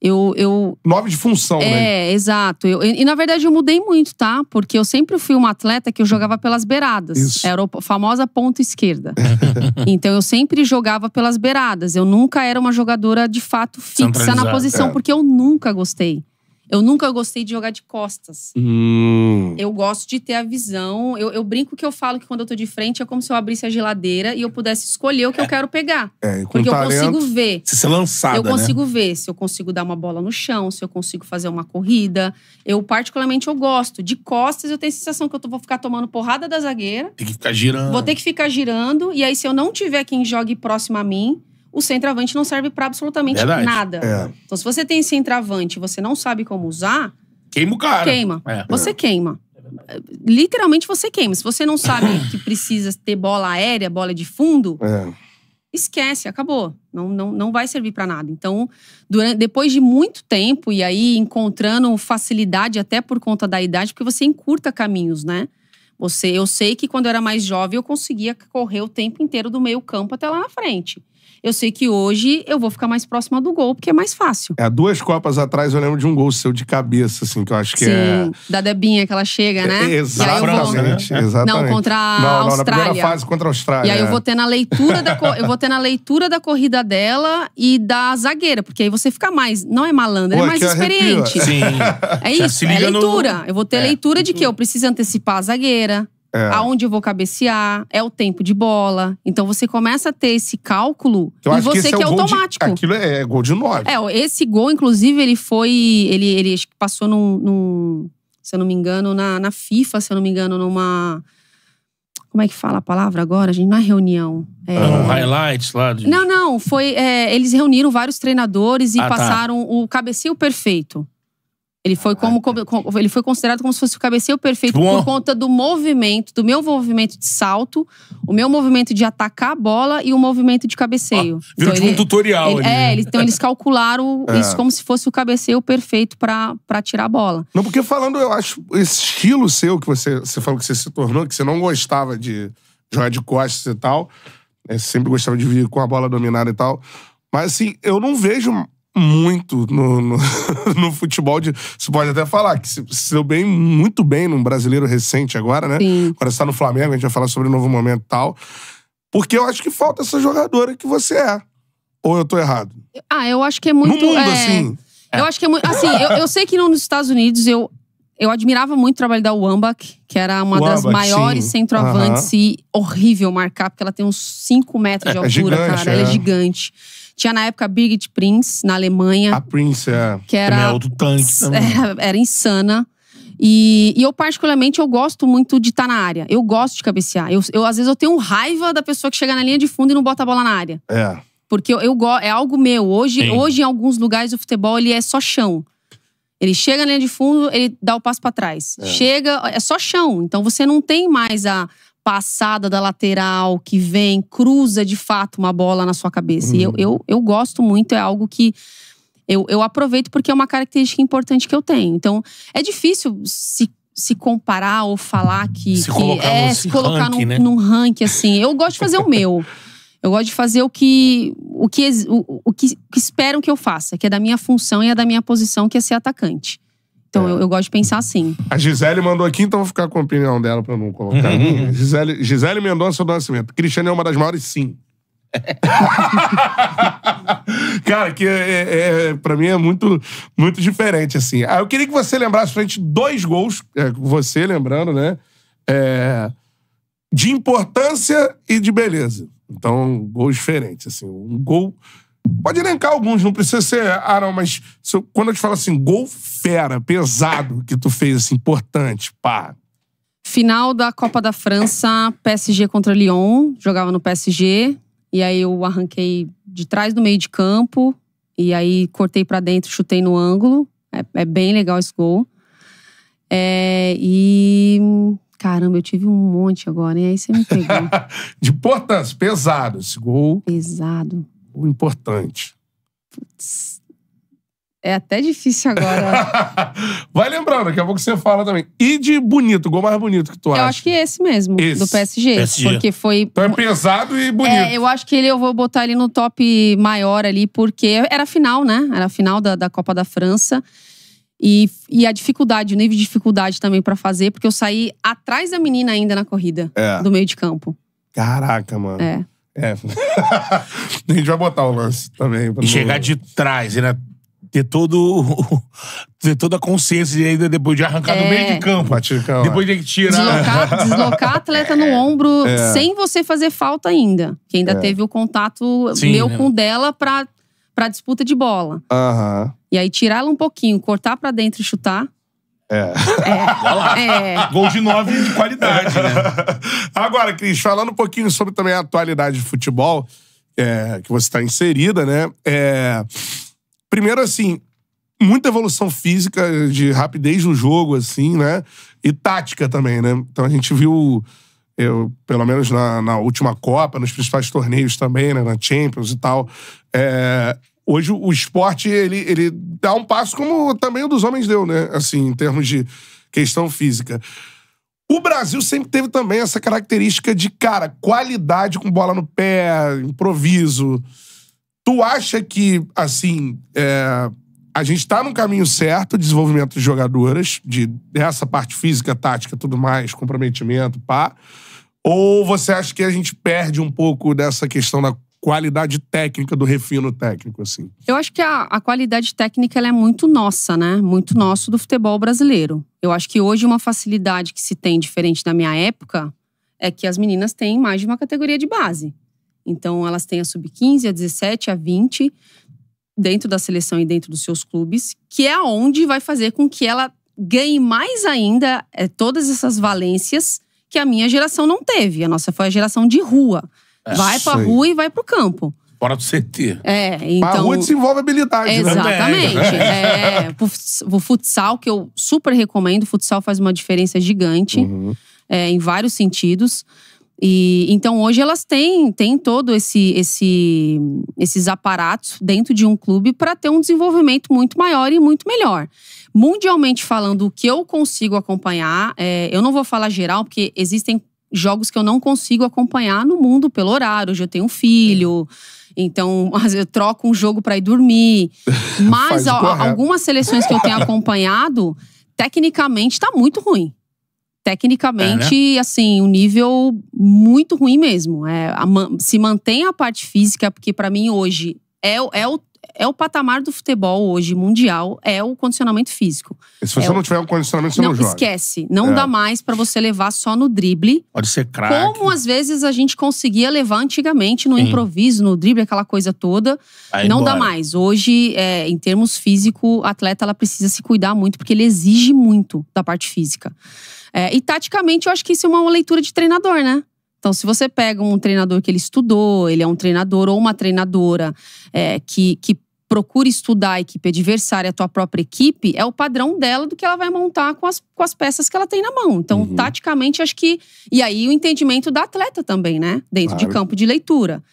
Eu, eu... Nome de função, é, né? É, exato. Eu, e, na verdade eu mudei muito, tá? Porque eu sempre fui uma atleta que eu jogava pelas beiradas. Isso. Era a famosa ponta esquerda. então eu sempre jogava pelas beiradas. Eu nunca era uma jogadora de fato fixa na posição, é. porque eu nunca gostei. Eu nunca gostei de jogar de costas. Hum. Eu gosto de ter a visão. Eu, eu, brinco que eu falo que quando eu tô de frente é como se eu abrisse a geladeira e eu pudesse escolher o que é. eu quero pegar. É, porque eu consigo ver. Se ser é lançada, Eu né? consigo né? ver se eu consigo dar uma bola no chão, se eu consigo fazer uma corrida. Eu, particularmente, eu gosto. De costas, eu tenho a sensação que eu vou ficar tomando porrada da zagueira. Tem que ficar girando. Vou ter que ficar girando. E aí, se eu não tiver quem jogue próximo a mim, o centroavante não serve para absolutamente Verdade. nada. É. Então, se você tem centroavante e você não sabe como usar. Queima o cara. Queima. É. Você queima. É, literalmente você queima. Se você não sabe que precisa ter bola aérea, bola de fundo, é. esquece, acabou. Não, não, não vai servir para nada. Então, durante, depois de muito tempo, e aí encontrando facilidade até por conta da idade, porque você encurta caminhos, né? Você, eu sei que quando eu era mais jovem, eu conseguia correr o tempo inteiro do meio campo até lá na frente. Eu sei que hoje eu vou ficar mais próxima do gol, porque é mais fácil. É, duas Copas atrás eu lembro de um gol seu de cabeça, assim, que eu acho que Sim, é. Da Debinha que ela chega, né? É, exatamente, vou... exatamente. Não, contra a não, não, Austrália. primeira fase contra a Austrália. E aí eu é. vou ter na leitura da, eu vou ter na leitura da corrida dela e da zagueira, porque aí você fica mais. Não é malandro, Pô, é mais experiente. Arrepio. Sim. É isso, é leitura. No... Eu vou ter é. leitura de que eu preciso antecipar a zagueira. É. Aonde eu vou cabecear, é o tempo de bola. Então você começa a ter esse cálculo eu e você que, é que é, automático. De, aquilo é, é, gol de nove. É, esse gol, inclusive, ele foi. Ele, ele passou num, num Se eu não me engano, na, na FIFA, se eu não me engano, numa. Como é que fala a palavra agora, A gente? Não é reunião. É... Ah. Um highlights lá. De... Não, não. Foi, é, eles reuniram vários treinadores e ah, tá. passaram tá. o cabeceio perfeito. Ele foi, como, como, ele foi considerado como se fosse o cabeceio perfeito Bom. Tipo, por conta do movimento, do meu movimento de salto, o meu movimento de atacar a bola e o movimento de cabeceio. Ah, virou então, tipo ele, um tutorial. Ele, é, né? então eles é. calcularam é. isso como se fosse o cabeceio perfeito para tirar a bola. Não, porque falando, eu acho, esse estilo seu que você, você falou que você se tornou, que você não gostava de jogar de costas e tal, é, sempre gostava de vir com a bola dominada e tal, mas assim, eu não vejo muito no, no, no, futebol. De, você pode até falar que se, se deu bem, muito bem num brasileiro recente agora, né? Sim. Agora está no Flamengo, a gente vai falar sobre o novo momento e tal. Porque eu acho que falta essa jogadora que você é. Ou eu tô errado? Ah, eu acho que é muito. No mundo, é... assim. É. Eu acho que é muito. Assim, eu, eu sei que não nos Estados Unidos eu, eu admirava muito o trabalho da Wambach, que era uma Wambach, das maiores sim. centroavantes e horrível marcar, porque ela tem uns 5 metros é, de é altura, é, gigante, cara. Ela é, é. gigante. Tinha na época a Birgit Prince, na Alemanha. A Prince, é. Que era. do é tanque também. Era, é, era insana. E, e, eu, particularmente, eu gosto muito de estar tá na área. Eu gosto de cabecear. Eu, eu, às vezes, eu tenho raiva da pessoa que chega na linha de fundo e não bota a bola na área. É. Porque eu, eu é algo meu. Hoje, hoje, em alguns lugares, o futebol ele é só chão. Ele chega na linha de fundo, ele dá o passo para trás. É. Chega, é só chão. Então você não tem mais a, passada da lateral que vem, cruza de fato uma bola na sua cabeça. Uhum. E eu, uhum. eu, eu gosto muito, é algo que eu, eu aproveito porque é uma característica importante que eu tenho. Então, é difícil se se comparar ou falar que. Se que colocar, é, se colocar ranking, num, né? num ranking, assim. Eu gosto de fazer o meu. Eu gosto de fazer o que, o, que, o, o que, o que esperam que eu faça, que é da minha função e é da minha posição, que é ser atacante. Então é. eu, eu, gosto de pensar assim. A Gisele mandou aqui, então vou ficar com a opinião dela pra não colocar Gisele, Gisele Mendonça do Nascimento. Cristiano é uma das maiores, sim. Cara, que é, é, é, pra mim é muito, muito diferente, assim. Ah, eu queria que você lembrasse frente dois gols, é, você lembrando, né? É, de importância e de beleza. Então, gols diferentes, assim. Um gol Pode elencar alguns, não precisa ser Arão, mas eu, quando eu te falo assim, gol fera, pesado, que tu fez, assim, importante, pá. Final da Copa da França, PSG contra Lyon, jogava no PSG, e aí eu arranquei de trás do meio de campo, e aí cortei para dentro, chutei no ângulo. É, é bem legal esse gol. É, e Caramba, eu tive um monte agora, e aí você me pegou. de importância, pesado esse gol. Pesado o importante. Putz. É até difícil agora. Vai lembrando, daqui a pouco você fala também. E de bonito, o gol mais bonito que tu eu acha? Eu acho que é esse mesmo, esse. do PSG, PSG, Porque foi. Então é pesado e bonito. É, eu acho que ele eu vou botar ele no top maior ali, porque era final, né? Era final da, da Copa da França. E, e a dificuldade, o nível de dificuldade também para fazer, porque eu saí atrás da menina ainda na corrida, é. do meio de campo. Caraca, mano. É. É. a gente vai botar o lance também. E chegar de trás, né? Ter todo. Ter toda a consciência de ainda depois de arrancar do é. meio de campo. Paticão, Depois de tirar. Deslocar, deslocar atleta no é. ombro É. sem você fazer falta ainda. Que ainda é. teve o contato Sim, meu né? com o dela pra, pra disputa de bola. Aham. E aí tirar ela um pouquinho, cortar pra dentro e chutar. É. é. é. Gol de nove de qualidade, né? Agora, Cris, falando um pouquinho sobre também a atualidade de futebol, é, que você está inserida, né? É, primeiro, assim, muita evolução física de rapidez no jogo, assim, né? E tática também, né? Então a gente viu, eu, pelo menos na, na última Copa, nos principais torneios também, né? Na Champions e tal. é hoje o esporte ele, ele dá um passo como também o dos homens deu, né? Assim, em termos de questão física. O Brasil sempre teve também essa característica de, cara, qualidade com bola no pé, improviso. Tu acha que, assim, é, a gente tá no caminho certo, desenvolvimento de jogadoras, de, dessa parte física, tática, tudo mais, comprometimento, pá. Ou você acha que a gente perde um pouco dessa questão da qualidade técnica do refino técnico, assim? Eu acho que a, a qualidade técnica é muito nossa, né? Muito nosso do futebol brasileiro. Eu acho que hoje uma facilidade que se tem, diferente da minha época, é que as meninas têm mais de uma categoria de base. Então, elas têm a sub-15, a 17, a 20, dentro da seleção e dentro dos seus clubes, que é onde vai fazer com que ela ganhe mais ainda é, todas essas valências que a minha geração não teve. A nossa foi a geração de rua. É. Vai pra Sei. rua e vai pro campo. Bora do CT. É, então... a rua desenvolve habilidade, Exatamente. né? Exatamente. É, é o futsal, que eu super recomendo, o futsal faz uma diferença gigante uhum. é, em vários sentidos. E, então hoje elas têm, têm todo esse, esse esses aparatos dentro de um clube para ter um desenvolvimento muito maior e muito melhor. Mundialmente falando, o que eu consigo acompanhar, é, eu não vou falar geral, porque existem jogos que eu não consigo acompanhar no mundo pelo horário. Hoje eu tenho um filho. Então, eu troco um jogo para ir dormir. Mas a, algumas seleções que eu tenho acompanhado, tecnicamente tá muito ruim. Tecnicamente, é, né? assim, o um nível muito ruim mesmo. É, a, se mantém a parte física, porque para mim hoje é, é o é o patamar do futebol hoje mundial é o condicionamento físico. E se você é não o... tiver um condicionamento, você não, não joga. esquece, não é. dá mais para você levar só no drible. Pode ser craque. Como às vezes a gente conseguia levar antigamente no Sim. improviso, no drible, aquela coisa toda, Aí não embora. dá mais. Hoje, é, em termos físico, o atleta ela precisa se cuidar muito porque ele exige muito da parte física. É, e taticamente, eu acho que isso é uma leitura de treinador, né? Então, se você pega um treinador que ele estudou, ele é um treinador ou uma treinadora é, que, que procura estudar a equipe adversária, a tua própria equipe, é o padrão dela do que ela vai montar com as, com as peças que ela tem na mão. Então, uhum. taticamente, acho que. E aí o entendimento da atleta também, né? Dentro claro. de campo de leitura.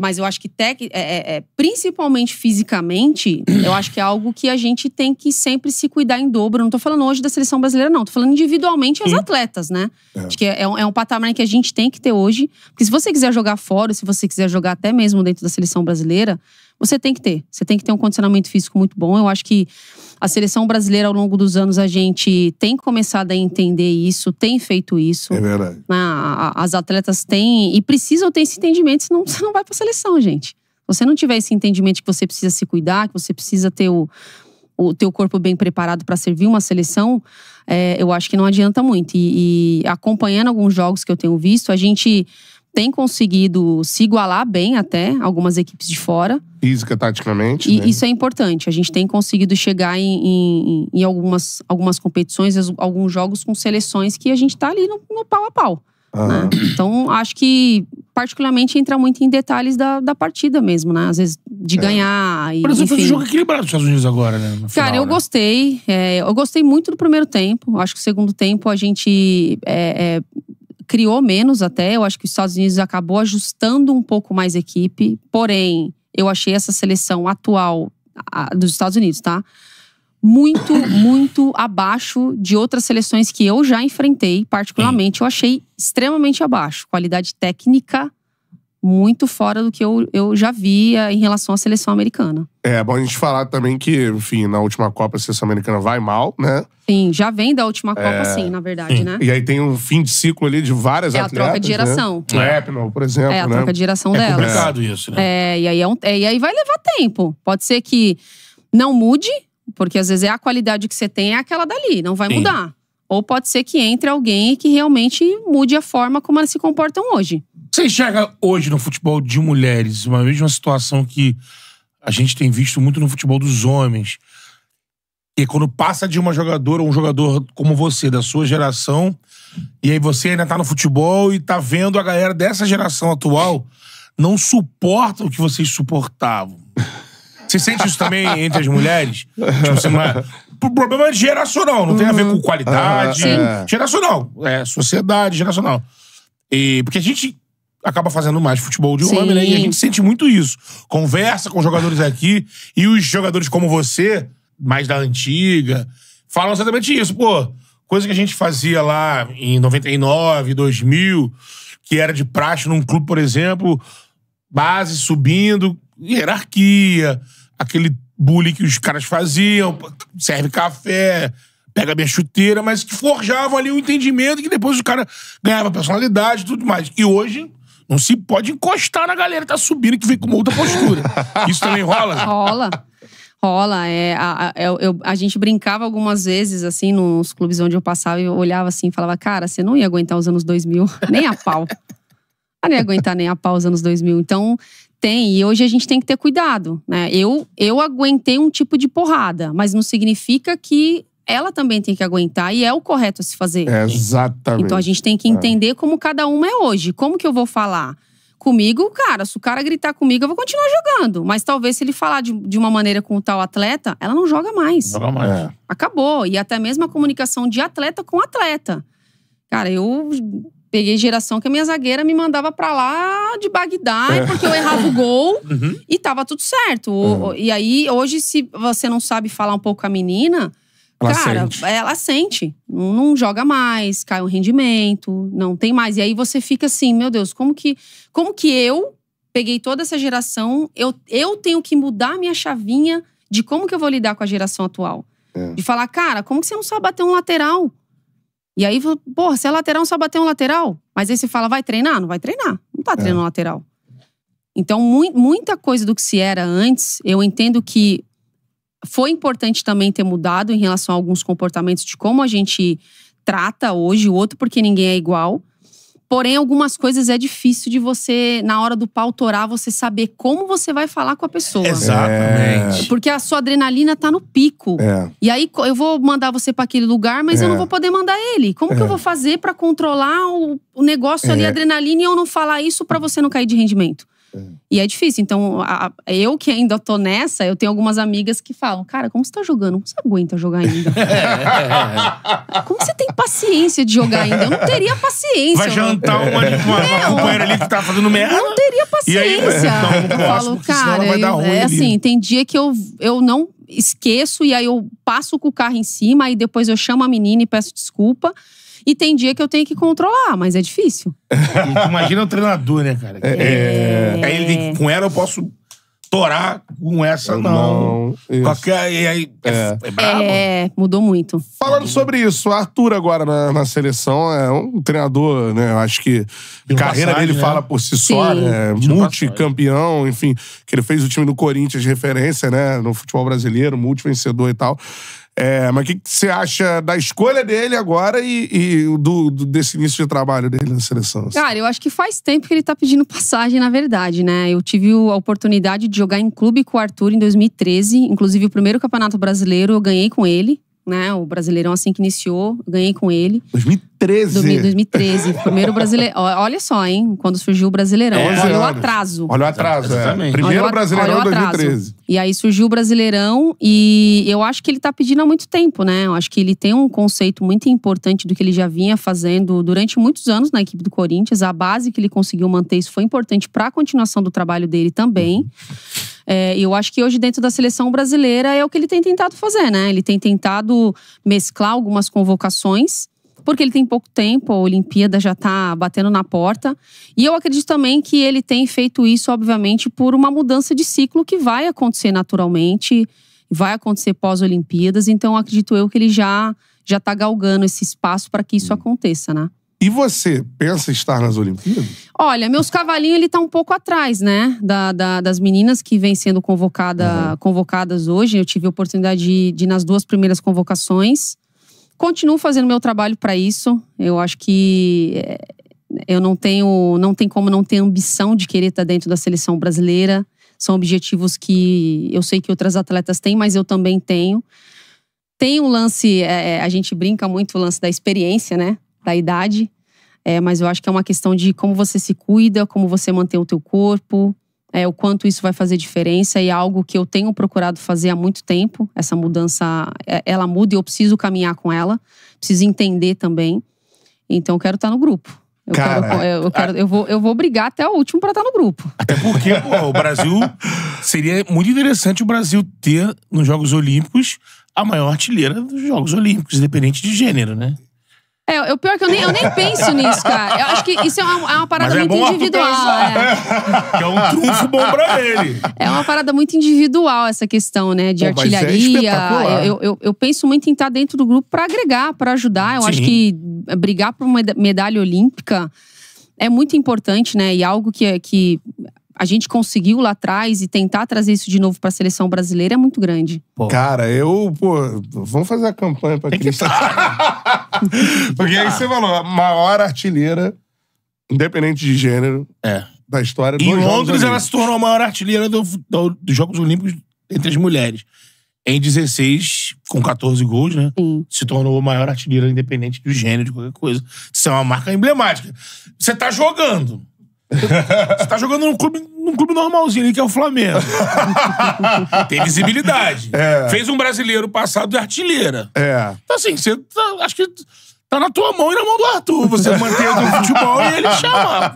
Mas eu acho que tec, é, é, é principalmente fisicamente, eu acho que é algo que a gente tem que sempre se cuidar em dobro. não tô falando hoje da seleção brasileira, não. Tô falando individualmente as atletas, né? É. Acho que é, é, é um patamar que a gente tem que ter hoje. Porque se você quiser jogar fora, se você quiser jogar até mesmo dentro da seleção brasileira, você tem que ter. Você tem que ter um condicionamento físico muito bom. Eu acho que a seleção brasileira, ao longo dos anos, a gente tem começado a entender isso, tem feito isso. É verdade. Ah, as atletas têm e precisam ter esse entendimento, senão você não vai para a seleção, gente. Se você não tiver esse entendimento que você precisa se cuidar, que você precisa ter o, o teu corpo bem preparado para servir uma seleção, é, eu acho que não adianta muito. E, e acompanhando alguns jogos que eu tenho visto, a gente tem conseguido se igualar bem até algumas equipes de fora. Física, taticamente. E né? isso é importante. A gente tem conseguido chegar em, em, em, algumas, algumas competições, alguns jogos com seleções que a gente está ali no, no, pau a pau. Ah. Né? Então, acho que particularmente entra muito em detalhes da, da partida mesmo, né? Às vezes de é. ganhar. E, Por exemplo, enfim. um jogo equilibrado dos Estados Unidos agora, né? Final, Cara, eu né? gostei. É, eu gostei muito do primeiro tempo. Acho que o segundo tempo a gente é, é criou menos até. Eu acho que os Estados Unidos acabou ajustando um pouco mais a equipe. Porém, eu achei essa seleção atual a, dos Estados Unidos, tá? Muito, muito abaixo de outras seleções que eu já enfrentei, particularmente. Eu achei extremamente abaixo. Qualidade técnica muito fora do que eu, eu já via em relação à seleção americana. É bom a gente falar também que, enfim, na última Copa a seleção americana vai mal, né? Sim, já vem da última Copa, é... sim, na verdade, sim. né? E aí tem um fim de ciclo ali de várias é atletas. É a troca de né? geração. Né? É. por exemplo. É a né? troca de geração é delas. É complicado isso, né? É, e aí, é um, é, e aí vai levar tempo. Pode ser que não mude, porque às vezes é a qualidade que você tem, é aquela dali, não vai sim. mudar. Ou pode ser que entre alguém que realmente mude a forma como elas se comportam hoje. Você enxerga hoje no futebol de mulheres uma mesma situação que a gente tem visto muito no futebol dos homens. E quando passa de uma jogadora ou um jogador como você, da sua geração, e aí você ainda tá no futebol e tá vendo a galera dessa geração atual não suporta o que vocês suportavam. Você sente isso também entre as mulheres? Tipo, não é problema é geracional, não tem a ver uhum. com qualidade. é. Geracional. É, sociedade, geracional. E, porque a gente acaba fazendo mais futebol de homem, né? E a gente sente muito isso. Conversa com jogadores aqui e os jogadores como você, mais da antiga, falam exatamente isso. Pô, coisa que a gente fazia lá em 99, 2000, que era de praxe num clube, por exemplo, base subindo, hierarquia, aquele bullying que os caras faziam, serve café, pega minha chuteira, mas que forjavam ali o um entendimento que depois o cara ganhava personalidade e tudo mais. E hoje, não se pode encostar na galera que tá subindo, que vem com uma outra postura. Isso também rola? Rola. Rola. É, a, a, é, eu, a gente brincava algumas vezes, assim, nos clubes onde eu passava, e eu olhava assim e falava, cara, você não ia aguentar os anos 2000, nem a pau. Eu não ia aguentar nem a pau os anos 2000. Então, tem, e hoje a gente tem que ter cuidado, né? Eu, eu aguentei um tipo de porrada, mas não significa que ela também tem que aguentar e é o correto a se fazer. É, exatamente. Então a gente tem que é. entender é. como cada uma é hoje. Como que eu vou falar? Comigo, cara, se o cara gritar comigo, eu vou continuar jogando. Mas talvez se ele falar de, de uma maneira com o tal atleta, ela não joga mais. Joga mais. É. Acabou. E até mesmo a comunicação de atleta com atleta. Cara, eu Peguei geração que a minha zagueira me mandava pra lá de Bagdá, é. porque eu errava o gol uhum. e tava tudo certo. Uhum. E aí, hoje, se você não sabe falar um pouco com a menina, ela cara, sente. É, ela sente. Não, joga mais, cai o rendimento, não tem mais. E aí você fica assim, meu Deus, como que, como que eu peguei toda essa geração? Eu, eu tenho que mudar minha chavinha de como que eu vou lidar com a geração atual. É. De falar, cara, como que você não sabe bater um lateral? E aí, porra, se é lateral, só bater um lateral. Mas aí você fala, vai treinar? Não vai treinar. Não tá é. treinando é. lateral. Então, mu muita coisa do que se era antes, eu entendo que foi importante também ter mudado em relação a alguns comportamentos de como a gente trata hoje o outro, porque ninguém é igual. Porém, algumas coisas é difícil de você, na hora do pautorar, você saber como você vai falar com a pessoa. Exatamente. É. Porque a sua adrenalina tá no pico. É. E aí eu vou mandar você para aquele lugar, mas é. eu não vou poder mandar ele. Como que é. eu vou fazer para controlar o, o negócio ali, é. a adrenalina, e eu não falar isso para você não cair de rendimento? E é difícil. Então, a, eu que ainda tô nessa, eu tenho algumas amigas que falam: Cara, como você tá jogando? Como você aguenta jogar ainda? como você tem paciência de jogar ainda? Eu não teria paciência. Vai jantar uma, uma, uma companheira ali que tá fazendo merda. Eu não teria paciência. É, aí, eu falo, cara, eu, é assim, tem dia que eu, eu não esqueço e aí eu passo com o carro em cima e depois eu chamo a menina e peço desculpa. E tem dia que eu tenho que controlar, mas é difícil. Imagina o treinador, né, cara? É. é. é. Aí ele tem que, com ela eu posso torar com essa, eu não. não. Qualquer. É, é, é, é, mudou muito. Falando é. sobre isso, Arthur agora na, na, seleção é um treinador, né? Eu acho que a carreira passagem, dele né? fala por si Sim. né? Multicampeão, enfim, que ele fez o time do Corinthians de referência, né? No futebol brasileiro, multivencedor e tal. É, mas o que, que você acha da escolha dele agora e, e do, do, desse início de trabalho dele na seleção? Cara, eu acho que faz tempo que ele tá pedindo passagem, na verdade, né? Eu tive a oportunidade de jogar em clube com o Arthur em 2013. Inclusive, o primeiro campeonato brasileiro eu ganhei com ele né? O Brasileirão assim que iniciou, ganhei com ele. 2013. 2013. Primeiro brasileiro. Olha só, hein? Quando surgiu o Brasileirão. É, olha o atraso. Olha o atraso, É. Primeiro olha Brasileirão olha 2013. E aí surgiu o Brasileirão e eu acho que ele tá pedindo há muito tempo, né? Eu acho que ele tem um conceito muito importante do que ele já vinha fazendo durante muitos anos na equipe do Corinthians. A base que ele conseguiu manter isso foi importante para a continuação do trabalho dele também. Uhum. É, eu acho que hoje, dentro da seleção brasileira, é o que ele tem tentado fazer, né? Ele tem tentado mesclar algumas convocações, porque ele tem pouco tempo, a Olimpíada já está batendo na porta. E eu acredito também que ele tem feito isso, obviamente, por uma mudança de ciclo que vai acontecer naturalmente, vai acontecer pós-Olimpíadas. Então, acredito eu que ele já já está galgando esse espaço para que isso hum. aconteça, né? E você pensa estar nas Olimpíadas? Olha, meus cavalinhos ele tá um pouco atrás, né? Da, da das meninas que vêm sendo convocada, uhum. convocadas hoje. Eu tive a oportunidade de, de ir nas duas primeiras convocações. Continuo fazendo meu trabalho para isso. Eu acho que eh, eu não tenho, não tem como não ter ambição de querer estar tá dentro da seleção brasileira. São objetivos que eu sei que outras atletas têm, mas eu também tenho. Tem um lance, é, a gente brinca muito o lance da experiência, né? da idade, é, mas eu acho que é uma questão de como você se cuida, como você mantém o teu corpo, é, o quanto isso vai fazer diferença e é algo que eu tenho procurado fazer há muito tempo. Essa mudança, é, ela muda e eu preciso caminhar com ela, preciso entender também. Então eu quero estar no grupo. Eu, Cara, quero, eu, eu, vou, eu vou brigar até o último para estar no grupo. Até porque pô, o Brasil. Seria muito interessante o Brasil ter nos Jogos Olímpicos a maior artilheira dos Jogos Olímpicos, independente de gênero, né? É, o pior é que eu nem, eu nem penso nisso, cara. Eu acho que isso é uma, é uma parada é muito individual. É. é um trunfo bom pra ele. É uma parada muito individual essa questão, né? De Pô, é artilharia. É eu, eu, eu, penso muito em estar dentro do grupo para agregar, para ajudar. Eu Sim. acho que brigar por uma medalha olímpica é muito importante, né? E algo que, é, que a gente conseguiu lá atrás e tentar trazer isso de novo para a seleção brasileira é muito grande. Pô. Cara, eu, pô, vamos fazer a campanha para que Cristo. Porque aí você falou, a maior artilheira, independente de gênero, é. da história do Em Londres, ela se tornou a maior artilheira do, do, dos Jogos Olímpicos entre as mulheres. Em 16, com 14 gols, né? Sim. Se tornou a maior artilheira independente do gênero, de qualquer coisa. Isso é uma marca emblemática. Você tá jogando. Você tá jogando num clube, num clube normalzinho ali, que é o Flamengo. Tem visibilidade. É. Fez um brasileiro passado de artilheira. É. Então, assim, você tá, acho que tá na tua mão e na mão do Arthur. Você manter o futebol e ele chamar.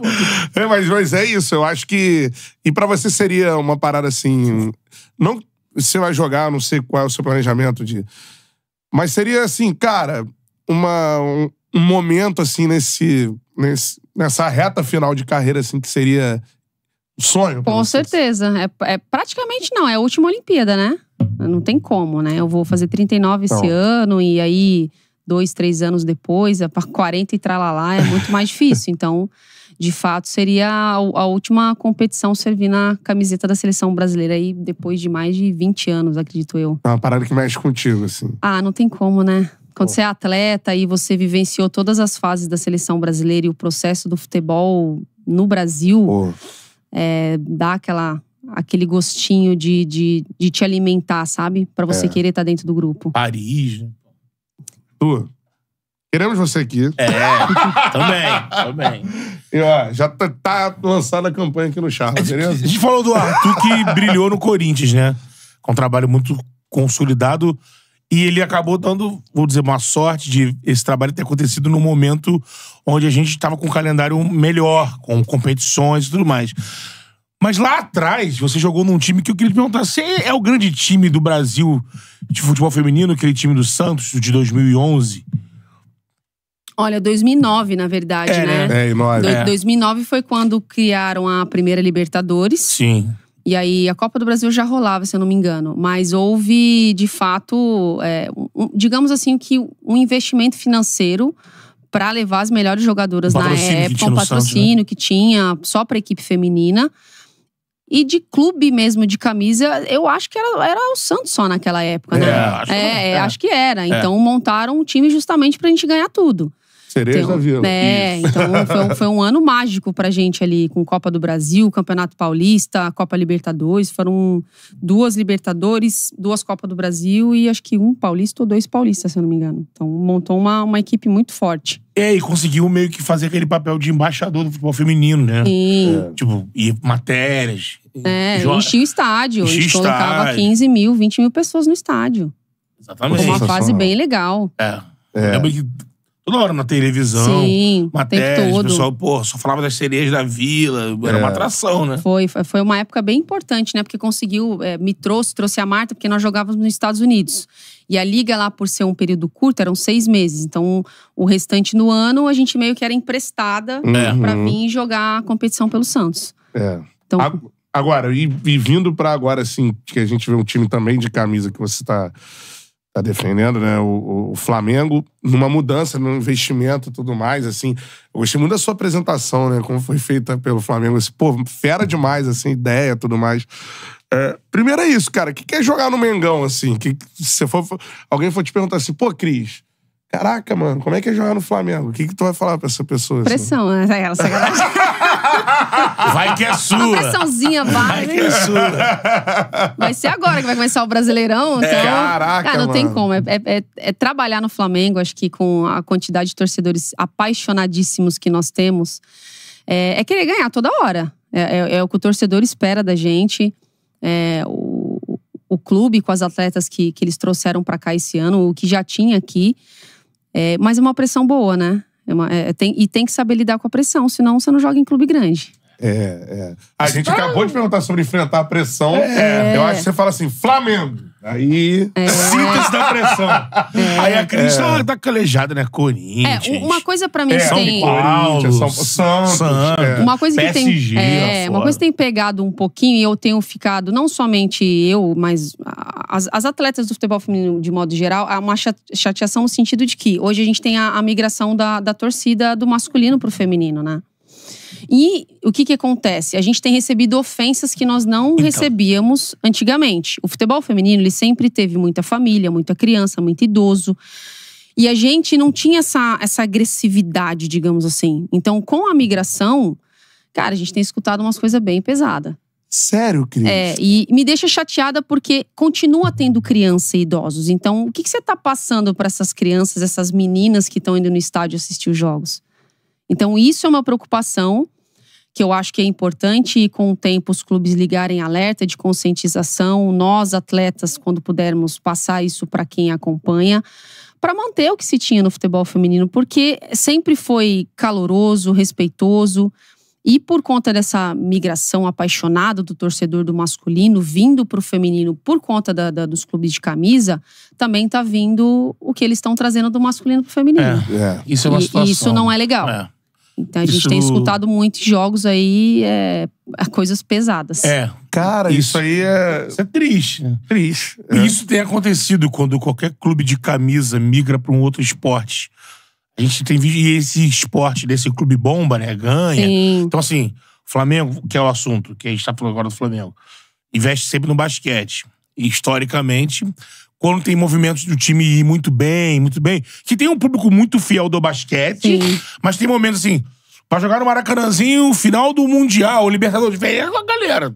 É, mas, mas é isso. Eu acho que. E para você seria uma parada assim. Não. Você vai jogar, não sei qual é o seu planejamento de. Mas seria assim, cara, uma, um, um momento, assim, nesse, nesse, nessa reta final de carreira, assim, que seria um sonho? Com vocês? certeza. É, é, praticamente não, é a última Olimpíada, né? Não tem como, né? Eu vou fazer 39 não. esse ano e aí dois, três anos depois, é para 40 e tralalá, é muito mais difícil. Então, de fato, seria a, a, última competição servir na camiseta da seleção brasileira aí depois de mais de 20 anos, acredito eu. É uma parada que mexe contigo, assim. Ah, não tem como, né? Quando você é atleta e você vivenciou todas as fases da seleção brasileira e o processo do futebol no Brasil, é, dá aquela, aquele gostinho de, de, de te alimentar, sabe? para você é. querer estar tá dentro do grupo. Paris. Né? Tu, queremos você aqui. É, também, também. E, ó, já tá, tá lançada a campanha aqui no Charles, beleza? A gente falou do Arthur que brilhou no Corinthians, né? Com um trabalho muito consolidado. E ele acabou dando, vou dizer, uma sorte de esse trabalho ter acontecido no momento onde a gente estava com um calendário melhor, com competições e tudo mais. Mas lá atrás, você jogou num time que eu queria te perguntar: você é o grande time do Brasil de futebol feminino, aquele time do Santos de 2011? Olha, 2009, na verdade, é, né? né? É, é, é. 2009 foi quando criaram a primeira Libertadores. Sim. E aí a Copa do Brasil já rolava, se eu não me engano. Mas houve, de fato, é, um, digamos assim, que um investimento financeiro para levar as melhores jogadoras na época, um né? patrocínio Santos, né? que tinha só para equipe feminina. E de clube mesmo, de camisa, eu acho que era, era o Santos só naquela época, né? É, acho, é, que, é, é. acho que era. É. Então montaram um time justamente pra gente ganhar tudo. Sereias da então, Vila. É, então foi um, foi um ano mágico pra gente ali, com Copa do Brasil, Campeonato Paulista, Copa Libertadores. Foram duas Libertadores, duas Copas do Brasil e acho que um paulista ou dois paulistas, se eu não me engano. Então montou uma, uma equipe muito forte. É, e conseguiu meio que fazer aquele papel de embaixador do futebol feminino, né? Sim. É. Tipo, e matérias. É, joga. enchia o estádio. Enchia a gente colocava estádio. 15 mil, 20 mil pessoas no estádio. Exatamente. Foi uma fase bem legal. É. é. Eu lembro que toda hora na televisão. Sim, matérias, o, pessoal, tipo, pô, só falava das sereias da vila, era é. uma atração, né? Foi, foi uma época bem importante, né? Porque conseguiu, é, me trouxe, trouxe a Marta, porque nós jogávamos nos Estados Unidos. E a liga lá, por ser um período curto, eram seis meses. Então, o restante no ano, a gente meio que era emprestada é. Uhum. para vir jogar a competição pelo Santos. É. Então, agora, e, e vindo para agora, assim, que a gente vê um time também de camisa que você tá tá defendendo, né? O, o, Flamengo, numa mudança no investimento e tudo mais, assim. Eu gostei muito da sua apresentação, né? Como foi feita pelo Flamengo. esse assim, pô, fera demais, assim, ideia e tudo mais. É, primeiro é isso, cara. O que, que é jogar no Mengão, assim? Que, se for, alguém for te perguntar assim, pô, Cris, Caraca, mano, como é que é jogar no Flamengo? O que, que tu vai falar pra essa pessoa? Assim? Pressão, assim? né? Ela, sacanagem. Vai que é sua. Uma pressãozinha, vai. Vai que é sua. Vai ser agora que vai começar o Brasileirão. É, então... É, caraca, ah, não mano. tem como. É, é, é, trabalhar no Flamengo, acho que com a quantidade de torcedores apaixonadíssimos que nós temos, é, é querer ganhar toda hora. É, é, é o que o torcedor espera da gente. o, o clube com as atletas que, que eles trouxeram para cá esse ano, o que já tinha aqui. É, mas é uma pressão boa, né? É uma, é, é, tem, e tem que saber lidar com a pressão, senão você não joga em clube grande. É, é. A gente tá... acabou de perguntar sobre enfrentar a pressão. É. é. Eu acho que você fala assim, Flamengo. Aí. É. Síntese da pressão. É. Aí a Cris tá, tá calejada, né? Corinthians. É, uma coisa pra mim é, São Paulo, São Santos. Santos é. É. uma coisa que PSG, tem. É, uma coisa que tem pegado um pouquinho e eu tenho ficado, não somente eu, mas as, as atletas do futebol feminino, de modo geral, há uma chateação no sentido de que hoje a gente tem a, a migração da, da torcida do masculino pro feminino, né? E o que, que acontece? A gente tem recebido ofensas que nós não então. recebíamos antigamente. O futebol feminino ele sempre teve muita família, muita criança, muito idoso. E a gente não tinha essa, essa agressividade, digamos assim. Então, com a migração, cara, a gente tem escutado umas coisas bem pesadas. Sério, Cris? É, e me deixa chateada porque continua tendo criança e idosos. Então, o que, que você está passando para essas crianças, essas meninas que estão indo no estádio assistir os jogos? Então, isso é uma preocupação que eu acho que é importante e com o tempo os clubes ligarem alerta de conscientização, nós atletas quando pudermos passar isso para quem acompanha, para manter o que se tinha no futebol feminino, porque sempre foi caloroso, respeitoso, e por conta dessa migração apaixonada do torcedor do masculino vindo para o feminino por conta da, da, dos clubes de camisa, também está vindo o que eles estão trazendo do masculino para o feminino. É. É. Isso é uma situação. E, isso não é legal. É. Então a gente tem escutado muitos jogos aí, é, coisas pesadas. É. Cara, isso, isso aí é. Isso é triste. É. Triste. É. Isso tem acontecido quando qualquer clube de camisa migra para um outro esporte. A gente tem visto e esse esporte desse clube bomba, né? Ganha. Sim. Então, assim, Flamengo, que é o assunto, que a gente tá falando agora do Flamengo, investe sempre no basquete. E, historicamente, quando tem movimentos do time ir muito bem, muito bem, que tem um público muito fiel do basquete, Sim. mas tem momentos assim, pra jogar no Maracanãzinho, final do Mundial, Libertadores, vem a galera.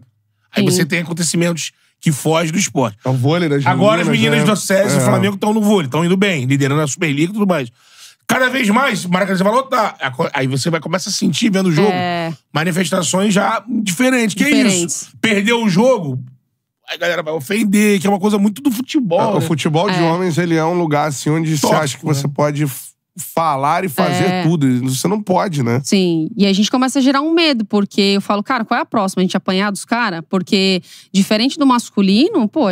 Aí Sim. você tem acontecimentos que fogem do esporte. É o vôlei das né, Agora meninas, as meninas né? do SES é. do Flamengo estão no vôlei, estão indo bem, liderando a Superliga e tudo mais. Cada vez mais, Maracanã você vai lotar. Tá. Aí você vai começar a sentir vendo o jogo é. manifestações já diferentes. Que é diferentes. é isso? Perdeu o jogo, a galera vai ofender, que é uma coisa muito do futebol. É, né? O futebol de é. homens, ele é um lugar assim onde Tóxico, você acha que né? você pode falar e fazer é. tudo. Você não pode, né? Sim. E a gente começa a gerar um medo, porque eu falo, cara, qual é a próxima? A gente apanhar dos caras? Porque, diferente do masculino, pô,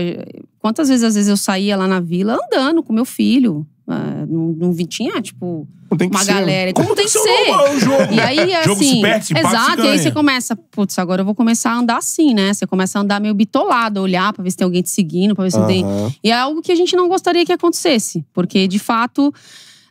quantas vezes às vezes eu saía lá na vila andando com meu filho. Ah, não, não tinha, tipo, tem uma ser. galera. Como, tem que ser? jogo, e né? aí, assim. Jogo se perde, se exato, passa, e aí você começa, putz, agora eu vou começar a andar assim, né? Você começa a andar meio bitolado, olhar pra ver se tem alguém te seguindo, pra ver se tem. E é algo que a gente não gostaria que acontecesse. Porque, de fato,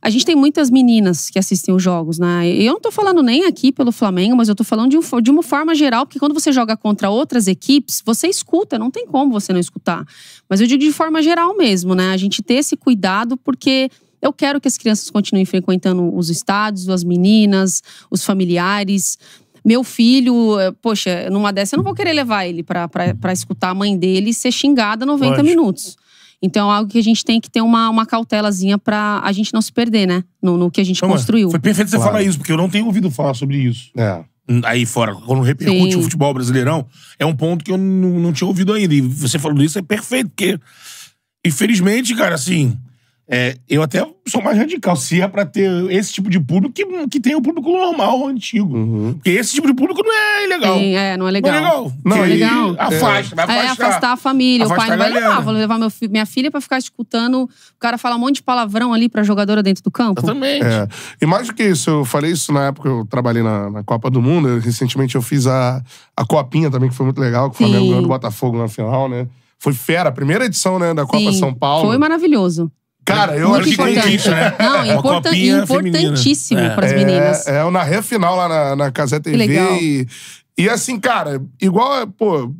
a gente tem muitas meninas que assistem os jogos, né? Eu não tô falando nem aqui pelo Flamengo, mas eu tô falando de, um, de uma forma geral, porque quando você joga contra outras equipes, você escuta, não tem como você não escutar. Mas eu digo de forma geral mesmo, né? A gente ter esse cuidado, porque eu quero que as crianças continuem frequentando os estádios, as meninas, os familiares. Meu filho, eh, poxa, numa dessa eu não vou querer levar ele para escutar a mãe dele ser xingada 90 Lógico. minutos. Então, é algo que a gente tem que ter uma, uma cautelazinha para a gente não se perder, né? No, no que a gente é. construiu. Foi perfeito você claro. falar isso, porque eu não tenho ouvido falar sobre isso. É. Aí fora, quando repercute Sim. o futebol brasileirão, é um ponto que eu não, não tinha ouvido ainda. E você falando isso é perfeito, porque, infelizmente, cara, assim, é, eu até sou mais radical. Se é pra ter esse tipo de público, que, que tem o público normal, antigo. Uhum. Porque esse tipo de público não é ilegal. Sim, é, não é legal. Não é legal. Não, é legal. Afasta, vai é. afastar. É, afastar a família. Afastar o pai não vai levar. Vou levar meu, minha filha pra ficar escutando o cara falar um monte de palavrão ali pra jogadora dentro do campo. Exatamente. É. E mais do que isso, eu falei isso na época que eu trabalhei na, na Copa do Mundo. Eu, recentemente eu fiz a, a Copinha também, que foi muito legal, que o Flamengo ganhou do Botafogo na final, né? Foi fera, a primeira edição né, da Copa Sim, São Paulo. Foi maravilhoso. Cara, eu Muito acho importante. que isso, né? Não, importa, importantíssimo é. para as meninas. É, é, o narrei final lá na, na Casa TV. legal. E, e assim, cara, igual, pô,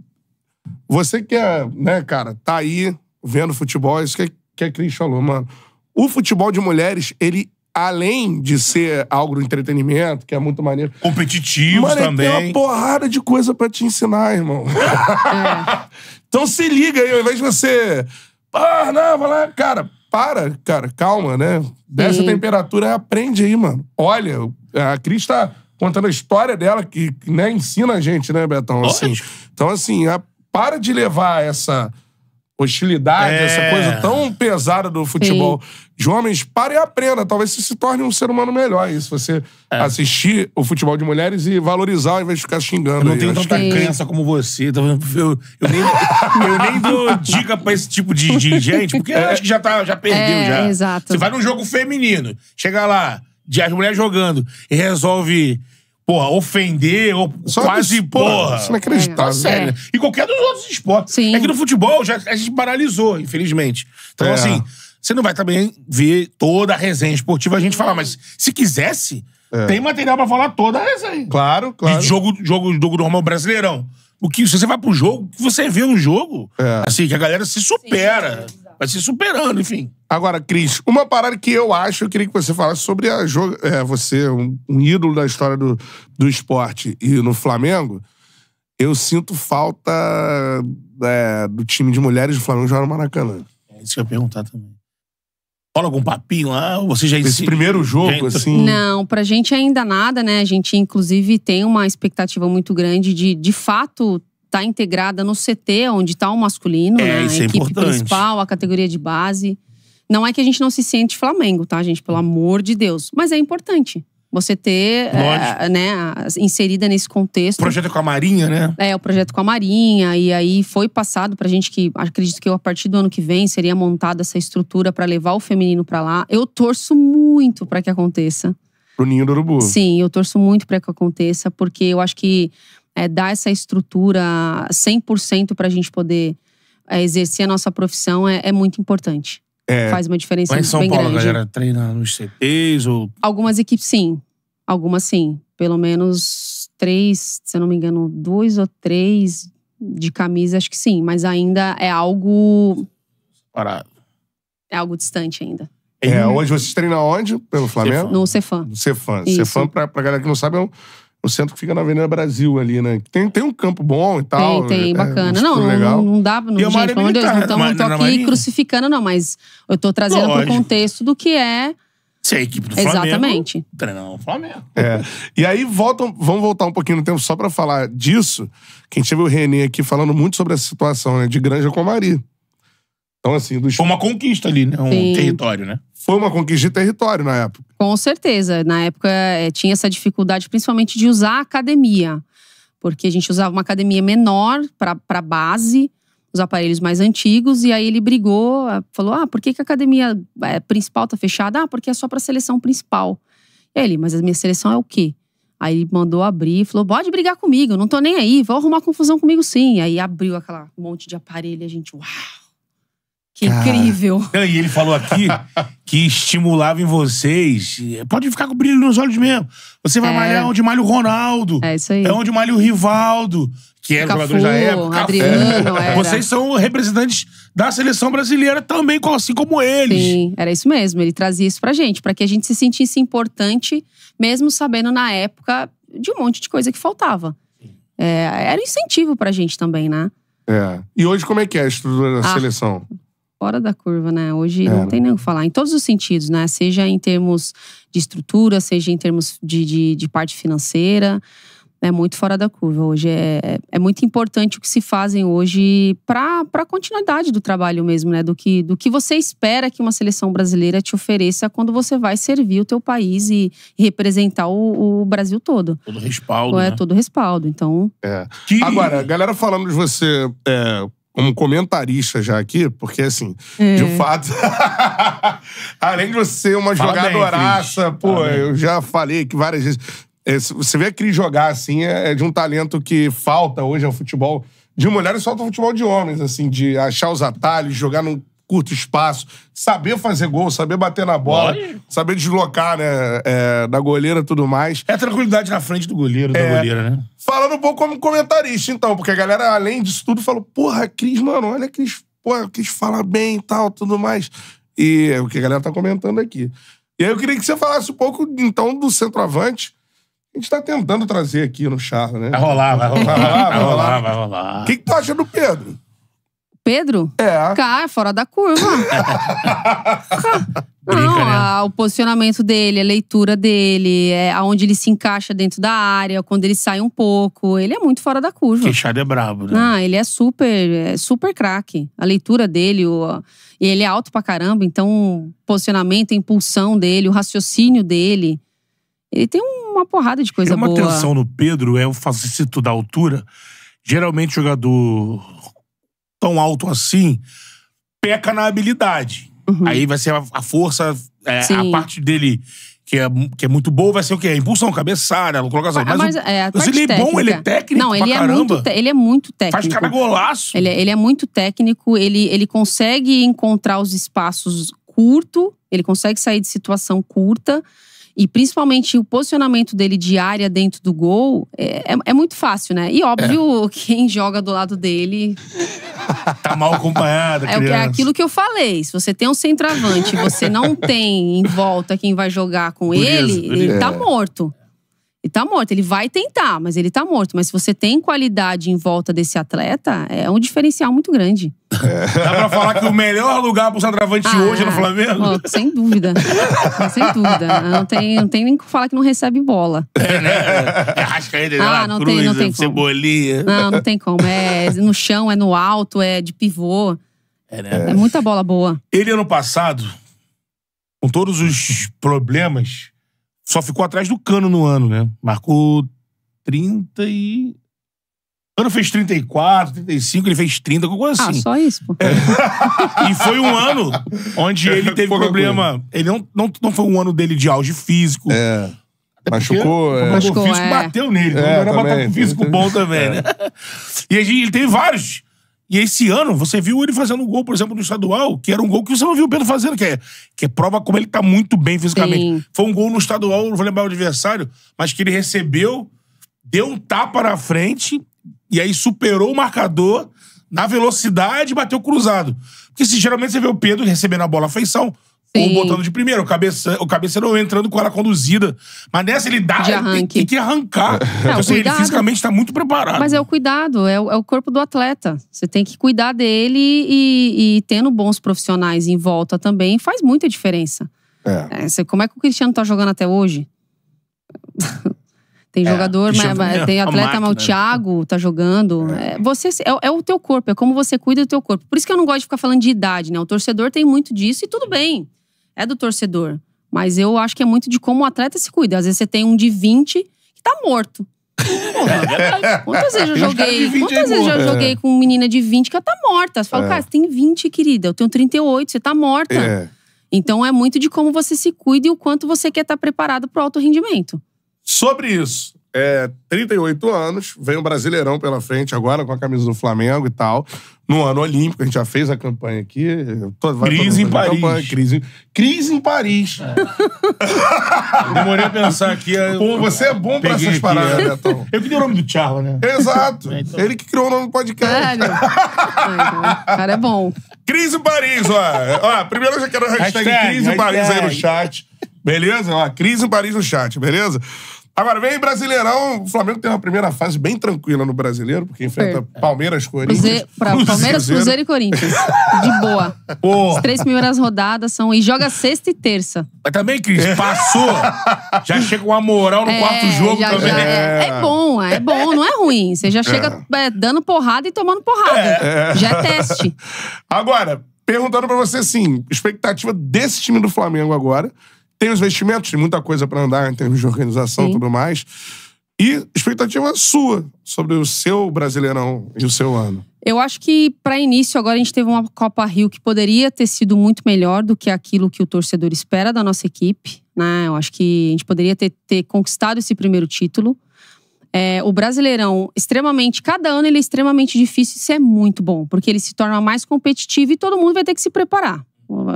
você que é, né, cara, tá aí vendo futebol, isso que, é, que a é Cris falou, mano. O futebol de mulheres, ele além de ser algo do entretenimento, que é muito maneiro. Competitivos também. Tem uma porrada de coisa para te ensinar, irmão. É. então se liga aí, ao invés de você. Ah, não, vai lá. Cara, para, cara, calma, né? dessa Sim. a temperatura, aprende aí, mano. Olha, a Cris tá contando a história dela, que né, ensina a gente, né, Betão? Assim, então, assim, a, para de levar essa hostilidade, é. essa coisa tão pesada do futebol Sim. de homens, pare e aprenda. Talvez você se torne um ser humano melhor. Isso, você é. assistir o futebol de mulheres e valorizar ao invés de ficar xingando. Eu não aí. tenho tanta que... crença como você. Então, eu, eu, nem, eu nem dou dica pra esse tipo de, de gente, porque é. acho que já, tá, já perdeu. É, já. Exato. Você vai num jogo feminino, chega lá, de as mulheres jogando, e resolve porra, ofender ou Só quase, isso, porra. Isso não é acreditável. É, sério. E qualquer dos outros esportes. Sim. É que no futebol já, a gente paralisou, infelizmente. Então, é. assim, você não vai também ver toda a resenha esportiva a gente falar, mas se quisesse, é. tem material pra falar toda a resenha. Claro, claro. De jogo, jogo, jogo normal brasileirão. O que, se você vai pro jogo, você vê um jogo, é. assim, que a galera se supera. Sim. Vai se superando, enfim. Agora, Cris, uma parada que eu acho, eu queria que você falasse sobre a é, você, um, um, ídolo da história do, do esporte e no Flamengo. Eu sinto falta é, do time de mulheres do Flamengo jogar no Maracanã. É isso que eu ia perguntar também. Rola algum papinho lá? você já Esse primeiro jogo, assim. Não, pra gente é ainda nada, né? A gente, inclusive, tem uma expectativa muito grande de, de fato, está integrada no CT, onde está o masculino, é, né? a é equipe importante. principal, a categoria de base. Não é que a gente não se sente Flamengo, tá, gente? Pelo amor de Deus. Mas é importante você ter, é, né, inserida nesse contexto. O projeto com a Marinha, né? É, o projeto com a Marinha. E aí foi passado pra gente que, acredito que eu, a partir do ano que vem, seria montada essa estrutura para levar o feminino para lá. Eu torço muito para que aconteça. Pro Ninho do Urubu. Sim, eu torço muito para que aconteça, porque eu acho que é, dar essa estrutura 100% para a gente poder é, exercer a nossa profissão é, é muito importante. É. Faz uma diferença mas em São bem Paulo, grande. a galera treina nos CTs ou... Algumas equipes, sim. Algumas, sim. Pelo menos três, se eu não me engano, dois ou três de camisa, acho que sim. Mas ainda é algo... Parado. É algo distante ainda. É, uhum. hoje vocês treinam onde? Pelo Flamengo? No Cefam. No Cefam. fã pra, pra galera que não sabe, é um o centro que fica na Avenida Brasil ali, né? Tem, tem um campo bom e tal. Tem, tem, é, é bacana. não, legal. não dá. Não, e gente, pelo amor de Deus, então não tô é aqui Marinha. crucificando, não, mas eu tô trazendo Lógico. pro contexto do que é. Se é a equipe do Flamengo. Exatamente. Treinando é o Flamengo. É. E aí voltam, vamos voltar um pouquinho no tempo só para falar disso. Quem teve o Renê aqui falando muito sobre essa situação, né? De Granja com Mari. Então, assim, dos... Foi uma conquista ali, né? Um Sim. território, né? foi uma conquista de território na época. Com certeza. Na época é, tinha essa dificuldade, principalmente de usar a academia. Porque a gente usava uma academia menor para base, os aparelhos mais antigos, e aí ele brigou, falou: ah, por que, que a academia eh, principal tá fechada? Ah, porque é só para seleção principal. Ele, mas a minha seleção é o quê? Aí ele mandou abrir, falou: pode brigar comigo, não tô nem aí, vou arrumar confusão comigo sim. Aí abriu aquela monte de aparelho, a gente, uau! Que Cara. incrível. E ele falou aqui que estimulava em vocês. Eh, pode ficar com brilho nos olhos mesmo. Você vai é. malhar onde malha o Ronaldo. É isso aí. É onde malha o Rivaldo, que era é Cafu, jogador da época. Adriano, é. era. Vocês são representantes da seleção brasileira também, assim como eles. Sim, era isso mesmo. Ele trazia isso pra gente, para que a gente se sentisse importante, mesmo sabendo na época de um monte de coisa que faltava. É, era incentivo pra gente também, né? É. E hoje como é que é a estrutura da ah. seleção? fora da curva, né? Hoje é. não tem nem o que falar, em todos os sentidos, né? Seja em termos de estrutura, seja em termos de, de, de parte financeira. É muito fora da curva hoje. É, é muito importante o que se fazem hoje para a continuidade do trabalho mesmo, né? Do que, do que você espera que uma seleção brasileira te ofereça quando você vai servir o teu país e, representar o, o, Brasil todo. Todo respaldo. É, né? todo respaldo. Então. É. Que... Agora, galera falando de você. É como comentarista já aqui, porque assim, hum. de fato, além de você ser uma Fala jogadoraça, bem, pô, Fala eu bem. já falei que várias vezes. É, você vê a Cris jogar assim, é, é de um talento que falta hoje ao futebol de mulheres, falta ao futebol de homens, assim, de achar os atalhos, jogar num curto espaço, saber fazer gol, saber bater na bola, saber deslocar, né? É, da goleira e tudo mais. É tranquilidade na frente do goleiro, é, da goleira, né? Falando um pouco como comentarista, então, porque a galera, além disso tudo, falou: porra, Cris, mano, olha, Cris, porra, Cris fala bem e tal, tudo mais. E é o que a galera tá comentando aqui. E aí eu queria que você falasse um pouco, então, do centroavante. A gente tá tentando trazer aqui no Charla, né? Vai rolar, vai rolar. Vai rolar, vai rolar. O que, que tu acha do Pedro? Pedro? É. Cara, fora da curva. Não, né? a, o posicionamento dele, a leitura dele, é aonde ele se encaixa dentro da área, quando ele sai um pouco. Ele é muito fora da curva. Queixado é brabo, né? Não, ah, ele é super, é super craque. A leitura dele, o, ele é alto pra caramba, então o posicionamento, a impulsão dele, o raciocínio dele. Ele tem uma porrada de coisa uma boa. Uma atenção no Pedro é o facito da altura. Geralmente, jogador tão alto assim, peca na habilidade. Uhum. Aí vai ser a, a força, é, a parte dele que é, que é muito boa vai ser o quê? A impulsão, cabeçada, colocação. Mas, mas é, é mas ele é bom, ele é técnico Não, ele, é caramba. muito, ele é muito técnico. Faz cada golaço. Ele é, ele é muito técnico, ele, ele consegue encontrar os espaços curto, ele consegue sair de situação curta e principalmente o posicionamento dele de área dentro do gol, é, é, é muito fácil, né? E óbvio, é. quem joga do lado dele. tá mal acompanhado, é, É aquilo que eu falei. Se você tem um centroavante você não tem em volta quem vai jogar com por ele, isso, ele tá morto. Ele tá morto. Ele vai tentar, mas ele tá morto. Mas se você tem qualidade em volta desse atleta, é um diferencial muito grande. É. Dá pra falar que o melhor lugar pro centroavante ah, hoje é no Flamengo? Ó, sem dúvida. sem dúvida. Não tem, não tem nem que falar que não recebe bola. É, né? É, é ele, ah, não Cruz, tem, não tem Cebolinha. Como. Não, não tem como. É no chão, é no alto, é de pivô. É, né? é muita bola boa. Ele ano passado, com todos os problemas só ficou atrás do Cano no ano, né? Marcou 30 e... Cano fez 34, 35, ele fez 30, alguma coisa ah, assim. Ah, só isso, pô. É. e foi um ano onde ele teve Pouca problema... Coisa. Ele não, não, não foi um ano dele de auge físico. É... Machucou, é. Machucou, o é. físico é. bateu nele. Então, é, não era também, bater com o físico bom também, né? É. E a gente, ele teve vários e esse ano, você viu ele fazendo um gol, por exemplo, no estadual, que era um gol que você não viu o Pedro fazendo, que é, que é prova como ele tá muito bem fisicamente. Sim. Foi um gol no estadual, não vou lembrar o adversário, mas que ele recebeu, deu um tapa na frente, e aí superou o marcador na velocidade e bateu cruzado. Porque se, assim, geralmente você vê o Pedro recebendo a bola à feição, Sim. Ou botando de primeiro, o, cabeça, o cabeceiro entrando com ela conduzida. Mas nessa ele dá, ele tem, tem, que arrancar. Então, não, então, assim, ele fisicamente está muito preparado. Mas é o cuidado, é o, é o, corpo do atleta. Você tem que cuidar dele e, e tendo bons profissionais em volta também faz muita diferença. É. É, você, como é que o Cristiano está jogando até hoje? Tem é, jogador, é, mas, tem atleta, mal o Thiago tá jogando. É. é você, é, é, o teu corpo, é como você cuida do teu corpo. Por isso que eu não gosto de ficar falando de idade, né? O torcedor tem muito disso e tudo bem. É do torcedor. Mas eu acho que é muito de como o atleta se cuida. Às vezes você tem um de 20 que tá morto. É quantas vezes eu joguei? Quantas vezes eu joguei com uma menina de 20 que ela tá morta? Você fala, cara, você tem 20, querida. Eu tenho 38, você tá morta. Então é muito de como você se cuida e o quanto você quer estar tá preparado pro alto rendimento. Sobre isso, é, 38 anos, vem o Brasileirão pela frente agora com a camisa do Flamengo e tal. No ano olímpico, a gente já fez a campanha aqui. crise, em Paris. Campanha, é. crise, crise em Paris. demorei a pensar aqui. Pô, você é bom pra essas aqui, paradas, né, Eu que dei o nome do Charla, né? Exato. É, então. Ele que criou o nome do podcast. É, é, o cara é bom. Crise em Paris, ó. ó primeiro eu já quero hashtag, hashtag Crise hashtag. em Paris aí no chat. Beleza? Ó, crise em Paris no chat, beleza? Agora, vem Brasileirão. O Flamengo tem uma primeira fase bem tranquila no Brasileiro, porque enfrenta Palmeiras, Corinthians. Cruzeiro, Cruzeiro. Palmeiras, Cruzeiro e Corinthians. De boa. Porra. As três primeiras rodadas são. E joga sexta e terça. Mas também, Cris, passou. já chega uma moral no é, quarto jogo já, também. Já, é, é, bom, é bom, não é ruim. Você já é. chega é. dando porrada e tomando porrada. É. Já é teste. Agora, perguntando pra você, assim, expectativa desse time do Flamengo agora. Tem os vestimentos, tem muita coisa para andar em termos de organização e tudo mais. E expectativa sua sobre o seu Brasileirão e o seu ano. Eu acho que, para início, agora a gente teve uma Copa Rio que poderia ter sido muito melhor do que aquilo que o torcedor espera da nossa equipe. Né? Eu acho que a gente poderia ter, ter conquistado esse primeiro título. É, o Brasileirão, extremamente, cada ano ele é extremamente difícil, isso é muito bom, porque ele se torna mais competitivo e todo mundo vai ter que se preparar.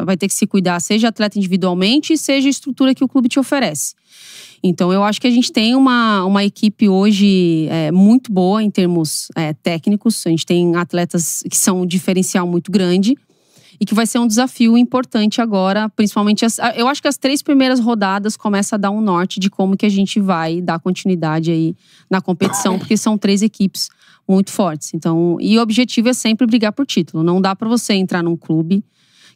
Vai ter que se cuidar, seja atleta individualmente, seja a estrutura que o clube te oferece. Então, eu acho que a gente tem uma, uma equipe hoje é, muito boa em termos é, técnicos. A gente tem atletas que são um diferencial muito grande e que vai ser um desafio importante agora, principalmente as, eu acho que as três primeiras rodadas começa a dar um norte de como que a gente vai dar continuidade aí na competição, porque são três equipes muito fortes. Então, e o objetivo é sempre brigar por título. Não dá para você entrar num clube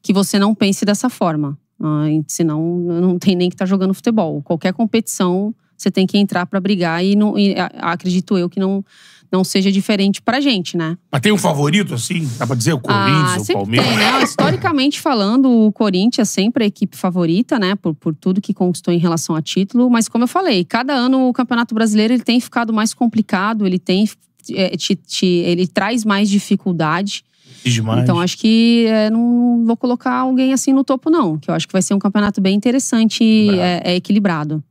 que você não pense dessa forma. Ah, senão, não tem nem que estar tá jogando futebol. Qualquer competição, você tem que entrar para brigar e, não, e, acredito eu que não, não seja diferente para gente, né? Mas tem um favorito, assim? Dá para dizer o Corinthians, ah, o Palmeiras? Tem, né? Historicamente falando, o Corinthians é sempre a equipe favorita, né? Por, por tudo que conquistou em relação a título. Mas como eu falei, cada ano o Campeonato Brasileiro ele tem ficado mais complicado, ele tem... É, te, te, ele traz mais dificuldade. Demais. Então acho que é, não vou colocar alguém assim no topo, não. Que eu acho que vai ser um campeonato bem interessante e é, é equilibrado.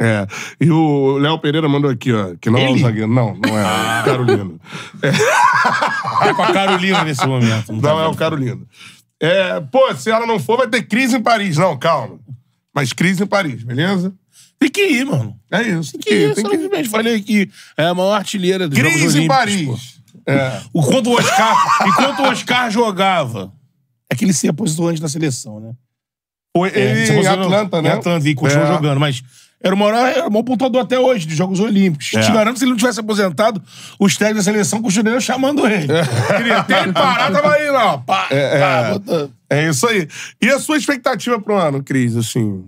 É. E o Léo Pereira mandou aqui, ó. Que não Ele? é um zagueiro. Não, não é. é ah. Carolino. É. Tá com a Carolina nesse momento. Não, tá não é o Carolino. É, pô, se ela não for, vai ter crise em Paris. Não, calma. Mas crise em Paris, beleza? Tem que ir, mano. É isso. Tem que, tem que ir. Tem que ir. Falei aqui. É a maior artilheira do Crise em Paris. Pô. É. Quando o Oscar, enquanto o Oscar jogava. É que ele se aposentou antes da seleção, né? Foi, é, ele, é, em Atlanta, né? Em Atlanta, e continuou é. jogando, mas era o maior, era o maior pontuador até hoje de Jogos Olímpicos. É. Te garanto, se ele não tivesse aposentado, os técnicos da seleção continuariam chamando ele. É. Queria ter ele parar, tava aí lá, pá, é, é. é. isso aí. E a sua expectativa pro ano, Cris, assim?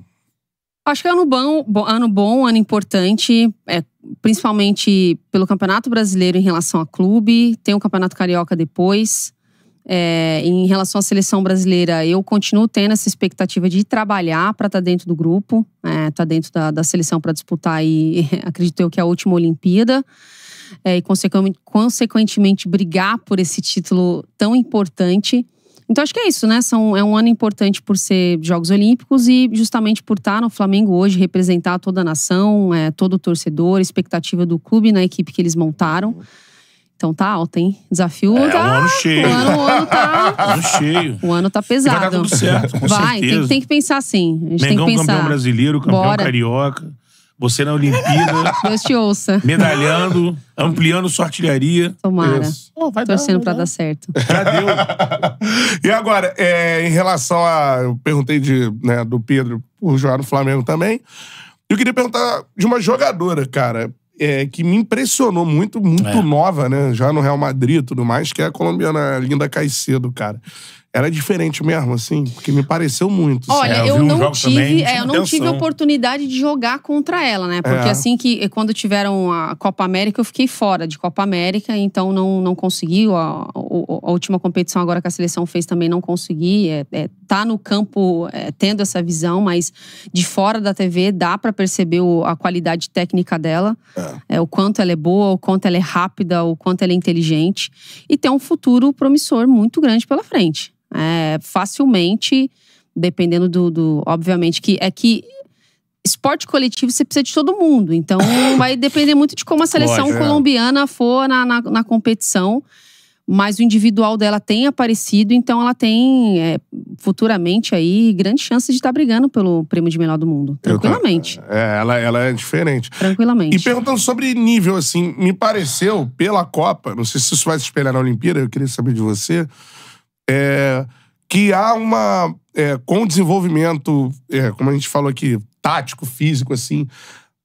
Acho que é ano bom, ano bom, ano importante. É principalmente pelo Campeonato Brasileiro em relação a clube, tem o Campeonato Carioca depois. É, em relação à seleção brasileira, eu continuo tendo essa expectativa de trabalhar para estar tá dentro do grupo, estar é, tá dentro da, da seleção para disputar e acredito eu, que é a última Olimpíada. É, e consequentemente brigar por esse título tão importante. Então acho que é isso, né? São, é um ano importante por ser Jogos Olímpicos e justamente por estar tá no Flamengo hoje, representar toda a nação, é, todo o torcedor, expectativa do clube na equipe que eles montaram. Então tá alta, hein? Desafio é, tá. O ano cheio. O ano, o ano tá. ano cheio. O ano tá pesado. Vai dar tudo certo, com Vai, certeza. Tem, tem que pensar assim. A gente Mengão tem que pensar. campeão brasileiro, campeão Bora. carioca. Você na Olimpíada. Deus te ouça. Medalhando, ampliando sua artilharia. Tomara. Oh, Torcendo para dar certo. Já deu. e agora, é, em relação a. Eu perguntei de, né, do Pedro por jogar no Flamengo também. Eu queria perguntar de uma jogadora, cara, é, que me impressionou muito, muito é. nova, né? Já no Real Madrid e tudo mais, que é a colombiana Linda Caicedo, cara. Era diferente mesmo, assim, porque me pareceu muito. Assim. Olha, assim. eu, eu, não tive, também, é, eu não tive oportunidade de jogar contra ela, né? Porque é. assim que quando tiveram a Copa América, eu fiquei fora de Copa América, então não, não consegui. A, a, a última competição agora que a seleção fez também não consegui. É, é tá no campo é, tendo essa visão, mas de fora da TV dá para perceber o, a qualidade técnica dela, é. é. o quanto ela é boa, o quanto ela é rápida, o quanto ela é inteligente e tem um futuro promissor muito grande pela frente. É, facilmente, dependendo do, do, obviamente que é que esporte coletivo você precisa de todo mundo, então vai depender muito de como a seleção Lógico, é. colombiana for na, na, na competição mas o individual dela tem aparecido, então ela tem é, futuramente aí grande chance de estar tá brigando pelo prêmio de melhor do mundo, tranquilamente. é, ela, ela é diferente. Tranquilamente. E perguntando sobre nível, assim, me pareceu, pela Copa, não sei se isso vai se espelhar na Olimpíada, eu queria saber de você, é, que há uma, é, com o desenvolvimento, é, como a gente falou aqui, tático, físico, assim,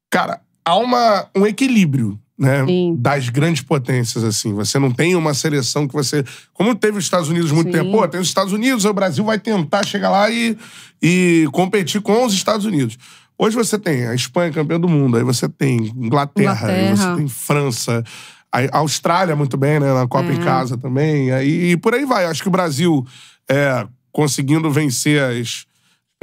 cara, há uma, um equilíbrio né, Sim. das grandes potências, assim. Você não tem uma seleção que você. Como teve os Estados Unidos muito Sim. tempo, pô, tem os Estados Unidos, o Brasil vai tentar chegar lá e, e competir com os Estados Unidos. Hoje você tem a Espanha campeã do mundo, aí você tem Inglaterra, Inglaterra. você tem França, a Austrália muito bem, né? Na Copa é. em casa também, aí, e por aí vai. Acho que o Brasil é, conseguindo vencer as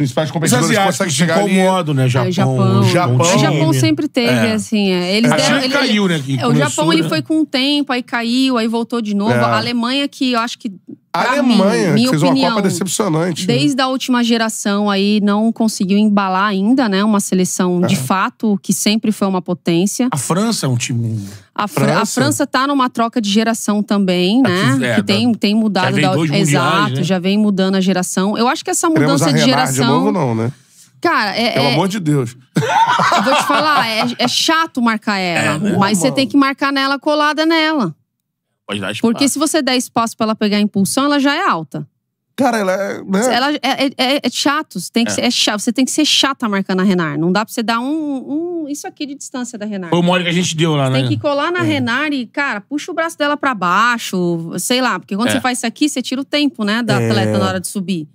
principais competidores conseguem chegar qual ali. modo, né? Japão. É, Japão. Japão. O Japão sempre teve, é. assim. É. Eles a deram, China ele, caiu, né? É, que o Japão né? ele foi com o tempo, aí caiu, aí voltou de novo. É. A Alemanha, que eu acho que a Alemanha, mim, que fez opinião, uma Copa decepcionante. Né? Desde né? a última geração aí não conseguiu embalar ainda, né? Uma seleção é. de fato que sempre foi uma potência. A França é um time. A, França. a França tá numa troca de geração também, é né? É, que tem, tem mudado. Já da... mundiais, Exato, né? já vem mudando a geração. Eu acho que essa mudança de geração. De novo, não, né? Cara, é. Pelo é, amor de Deus. Eu vou te falar, é, é chato marcar ela. É, né? Mas você tem que marcar nela colada nela. Pode dar espaço. Porque se você der espaço para ela pegar a impulsão, ela já é alta. Cara, ela é. Né? Ela é, é, é, é chato. Tem que é. Ser, é chato. Você tem que ser chata marcando a Renar. Não dá pra você dar um, um isso aqui de distância da Renar. Foi o mole que a gente deu lá, você né? Tem que colar na é. Renar e, cara, puxa o braço dela para baixo, sei lá. Porque quando é. você faz isso aqui, você tira o tempo, né, da é. atleta na hora de subir.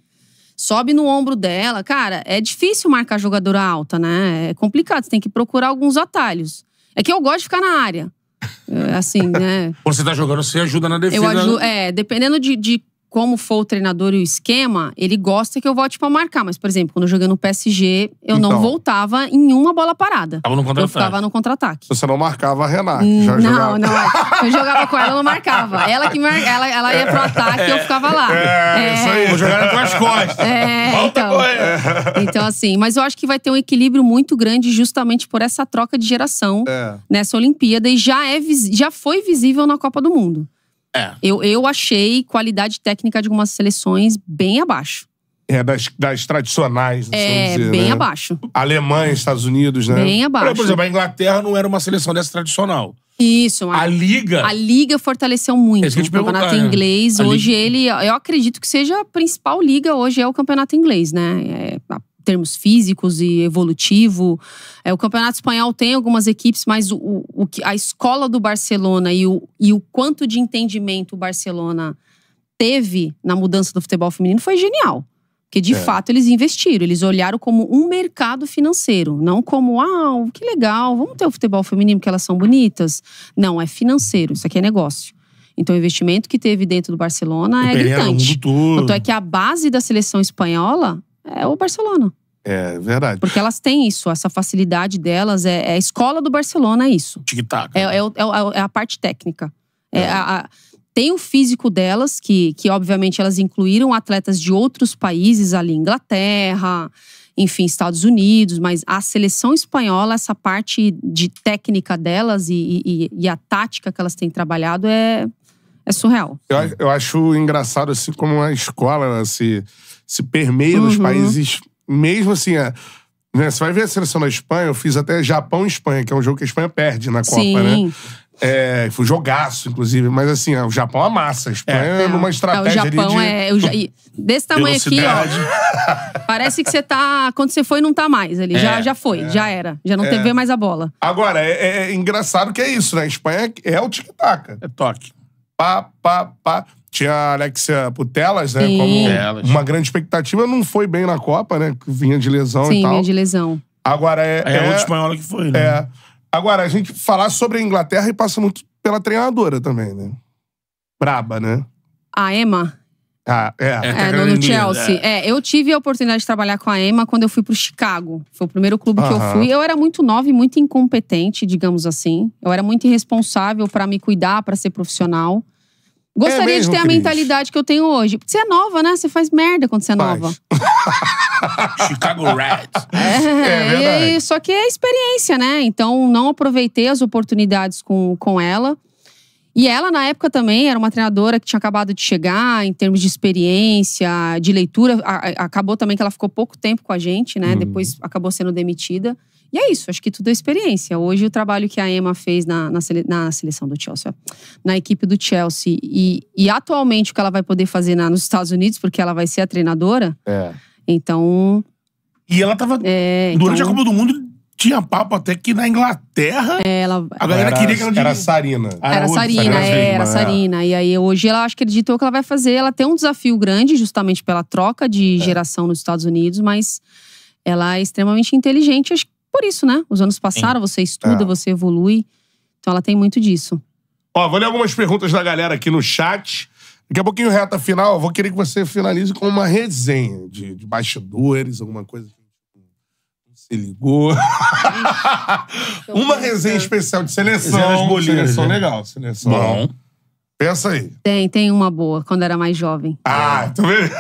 Sobe no ombro dela. Cara, é difícil marcar jogadora alta, né? É complicado. Você tem que procurar alguns atalhos. É que eu gosto de ficar na área. Assim, né? Quando você tá jogando, você ajuda na defesa. Eu ajudo, né? é, dependendo de, de como for o treinador e o esquema, ele gosta que eu volte para marcar. Mas, por exemplo, quando eu joguei no PSG, eu então, não voltava em uma bola parada. Tava no eu ficava no contra-ataque. Você não marcava a Renata. não, jogava. não. É. Eu jogava com ela, eu não marcava. Ela que mar... ela, ela ia pro ataque e eu é. ficava lá. É, é, isso aí. Vou jogar com as costas. É, Volta então. É. Então, assim, mas eu acho que vai ter um equilíbrio muito grande justamente por essa troca de geração nessa Olimpíada. E já, é, já foi visível na Copa do Mundo. É. Eu, eu achei qualidade técnica de algumas seleções bem abaixo. É, das, das tradicionais, né, é, dizer, bem né? abaixo. Alemanha, Estados Unidos, né? Bem abaixo. Por exemplo, a Inglaterra não era uma seleção dessa tradicional. Isso. A, a Liga... A Liga fortaleceu muito é o campeonato é. inglês. hoje Liga. ele... Eu acredito que seja a principal liga hoje é o campeonato inglês, né? É, termos físicos e evolutivo. É, o Campeonato Espanhol tem algumas equipes, mas o, o, a escola do Barcelona e o, e o quanto de entendimento o Barcelona teve na mudança do futebol feminino foi genial. Porque, de é. fato, eles investiram. Eles olharam como um mercado financeiro. Não como, ah, que legal, vamos ter o futebol feminino porque elas são bonitas. Não, é financeiro. Isso aqui é negócio. Então, o investimento que teve dentro do Barcelona o é gritante. Tanto é que a base da seleção espanhola é o Barcelona. É verdade. Porque elas têm isso, essa facilidade delas. É, é a escola do Barcelona, é isso. Tic-tac. É, é, é, é, é, a parte técnica. É, a, a, tem o físico delas, que, que obviamente elas incluíram atletas de outros países ali, Inglaterra, enfim, Estados Unidos, mas a seleção espanhola, essa parte de técnica delas e, e, e a tática que elas têm trabalhado é, é surreal. Eu, eu acho engraçado, assim, como a escola se. Assim, se permeia uhum. nos países, mesmo assim. É, né, você vai ver a seleção da Espanha, eu fiz até Japão e Espanha, que é um jogo que a Espanha perde na Copa, né? Sim. né? É, foi um jogasso, inclusive. Mas assim, é, o Japão amassa. É a Espanha é, é numa estratégia. É, o Japão de... é. Desse tamanho aqui, ó. Parece que você tá. Quando você foi, não tá mais. ali é, já, já foi, é. já era. Já não é. teve mais a bola. Agora, é, é, engraçado que é isso, né? A Espanha é o tic-tac. É toque. Pá, pá, pá. Tinha a Alexia Putelas, né? Sim. Como uma grande expectativa. Não foi bem na Copa, né? Vinha de lesão Sim, e tal. vinha de lesão. Agora é. É, é outra espanhola que foi, né? É. Agora, a gente falar sobre a Inglaterra e passa muito pela treinadora também, né? Braba, né? A Emma? Ah, é. É, é, é no, Chelsea. É. é. eu tive a oportunidade de trabalhar com a Emma quando eu fui pro Chicago. Foi o primeiro clube que eu fui. Eu era muito nova e muito incompetente, digamos assim. Eu era muito irresponsável para me cuidar, para ser profissional. Gostaria é mesmo, de ter a mentalidade que eu tenho hoje. Porque você é nova, né? Você faz merda quando você é nova. Chicago Reds. É, é, é e, só que é experiência, né? Então, não aproveitei as oportunidades com, com ela. E ela, na época, também era uma treinadora que tinha acabado de chegar em termos de experiência, de leitura. A, acabou também que ela ficou pouco tempo com a gente, né? Hum. Depois acabou sendo demitida. E é isso, acho que tudo é experiência. Hoje, o trabalho que a Emma fez na, na, sele, na seleção do Chelsea, na equipe do Chelsea, e, e atualmente o que ela vai poder fazer na, nos Estados Unidos, porque ela vai ser a treinadora. É. Então. E ela tava. É, durante então, a Copa do Mundo, tinha papo até que na Inglaterra é, ela, a galera era, queria que ela Era Sarina. Era, a Sarina, é, era é. Sarina. E aí hoje ela acho que acreditou que ela vai fazer. Ela tem um desafio grande, justamente pela troca de é. geração nos Estados Unidos, mas ela é extremamente inteligente. Acho por isso, né? Os anos passaram, Sim. você estuda, é. você evolui. Então ela tem muito disso. Ó, vou ler algumas perguntas da galera aqui no chat. Daqui a pouquinho, reta final, vou querer que você finalize com uma resenha de, de bastidores, alguma coisa que se ligou. uma resenha especial de seleção. Seleção legal, seleção. Bom. Pensa aí. Tem, tem uma boa, quando era mais jovem. Ah, então beleza.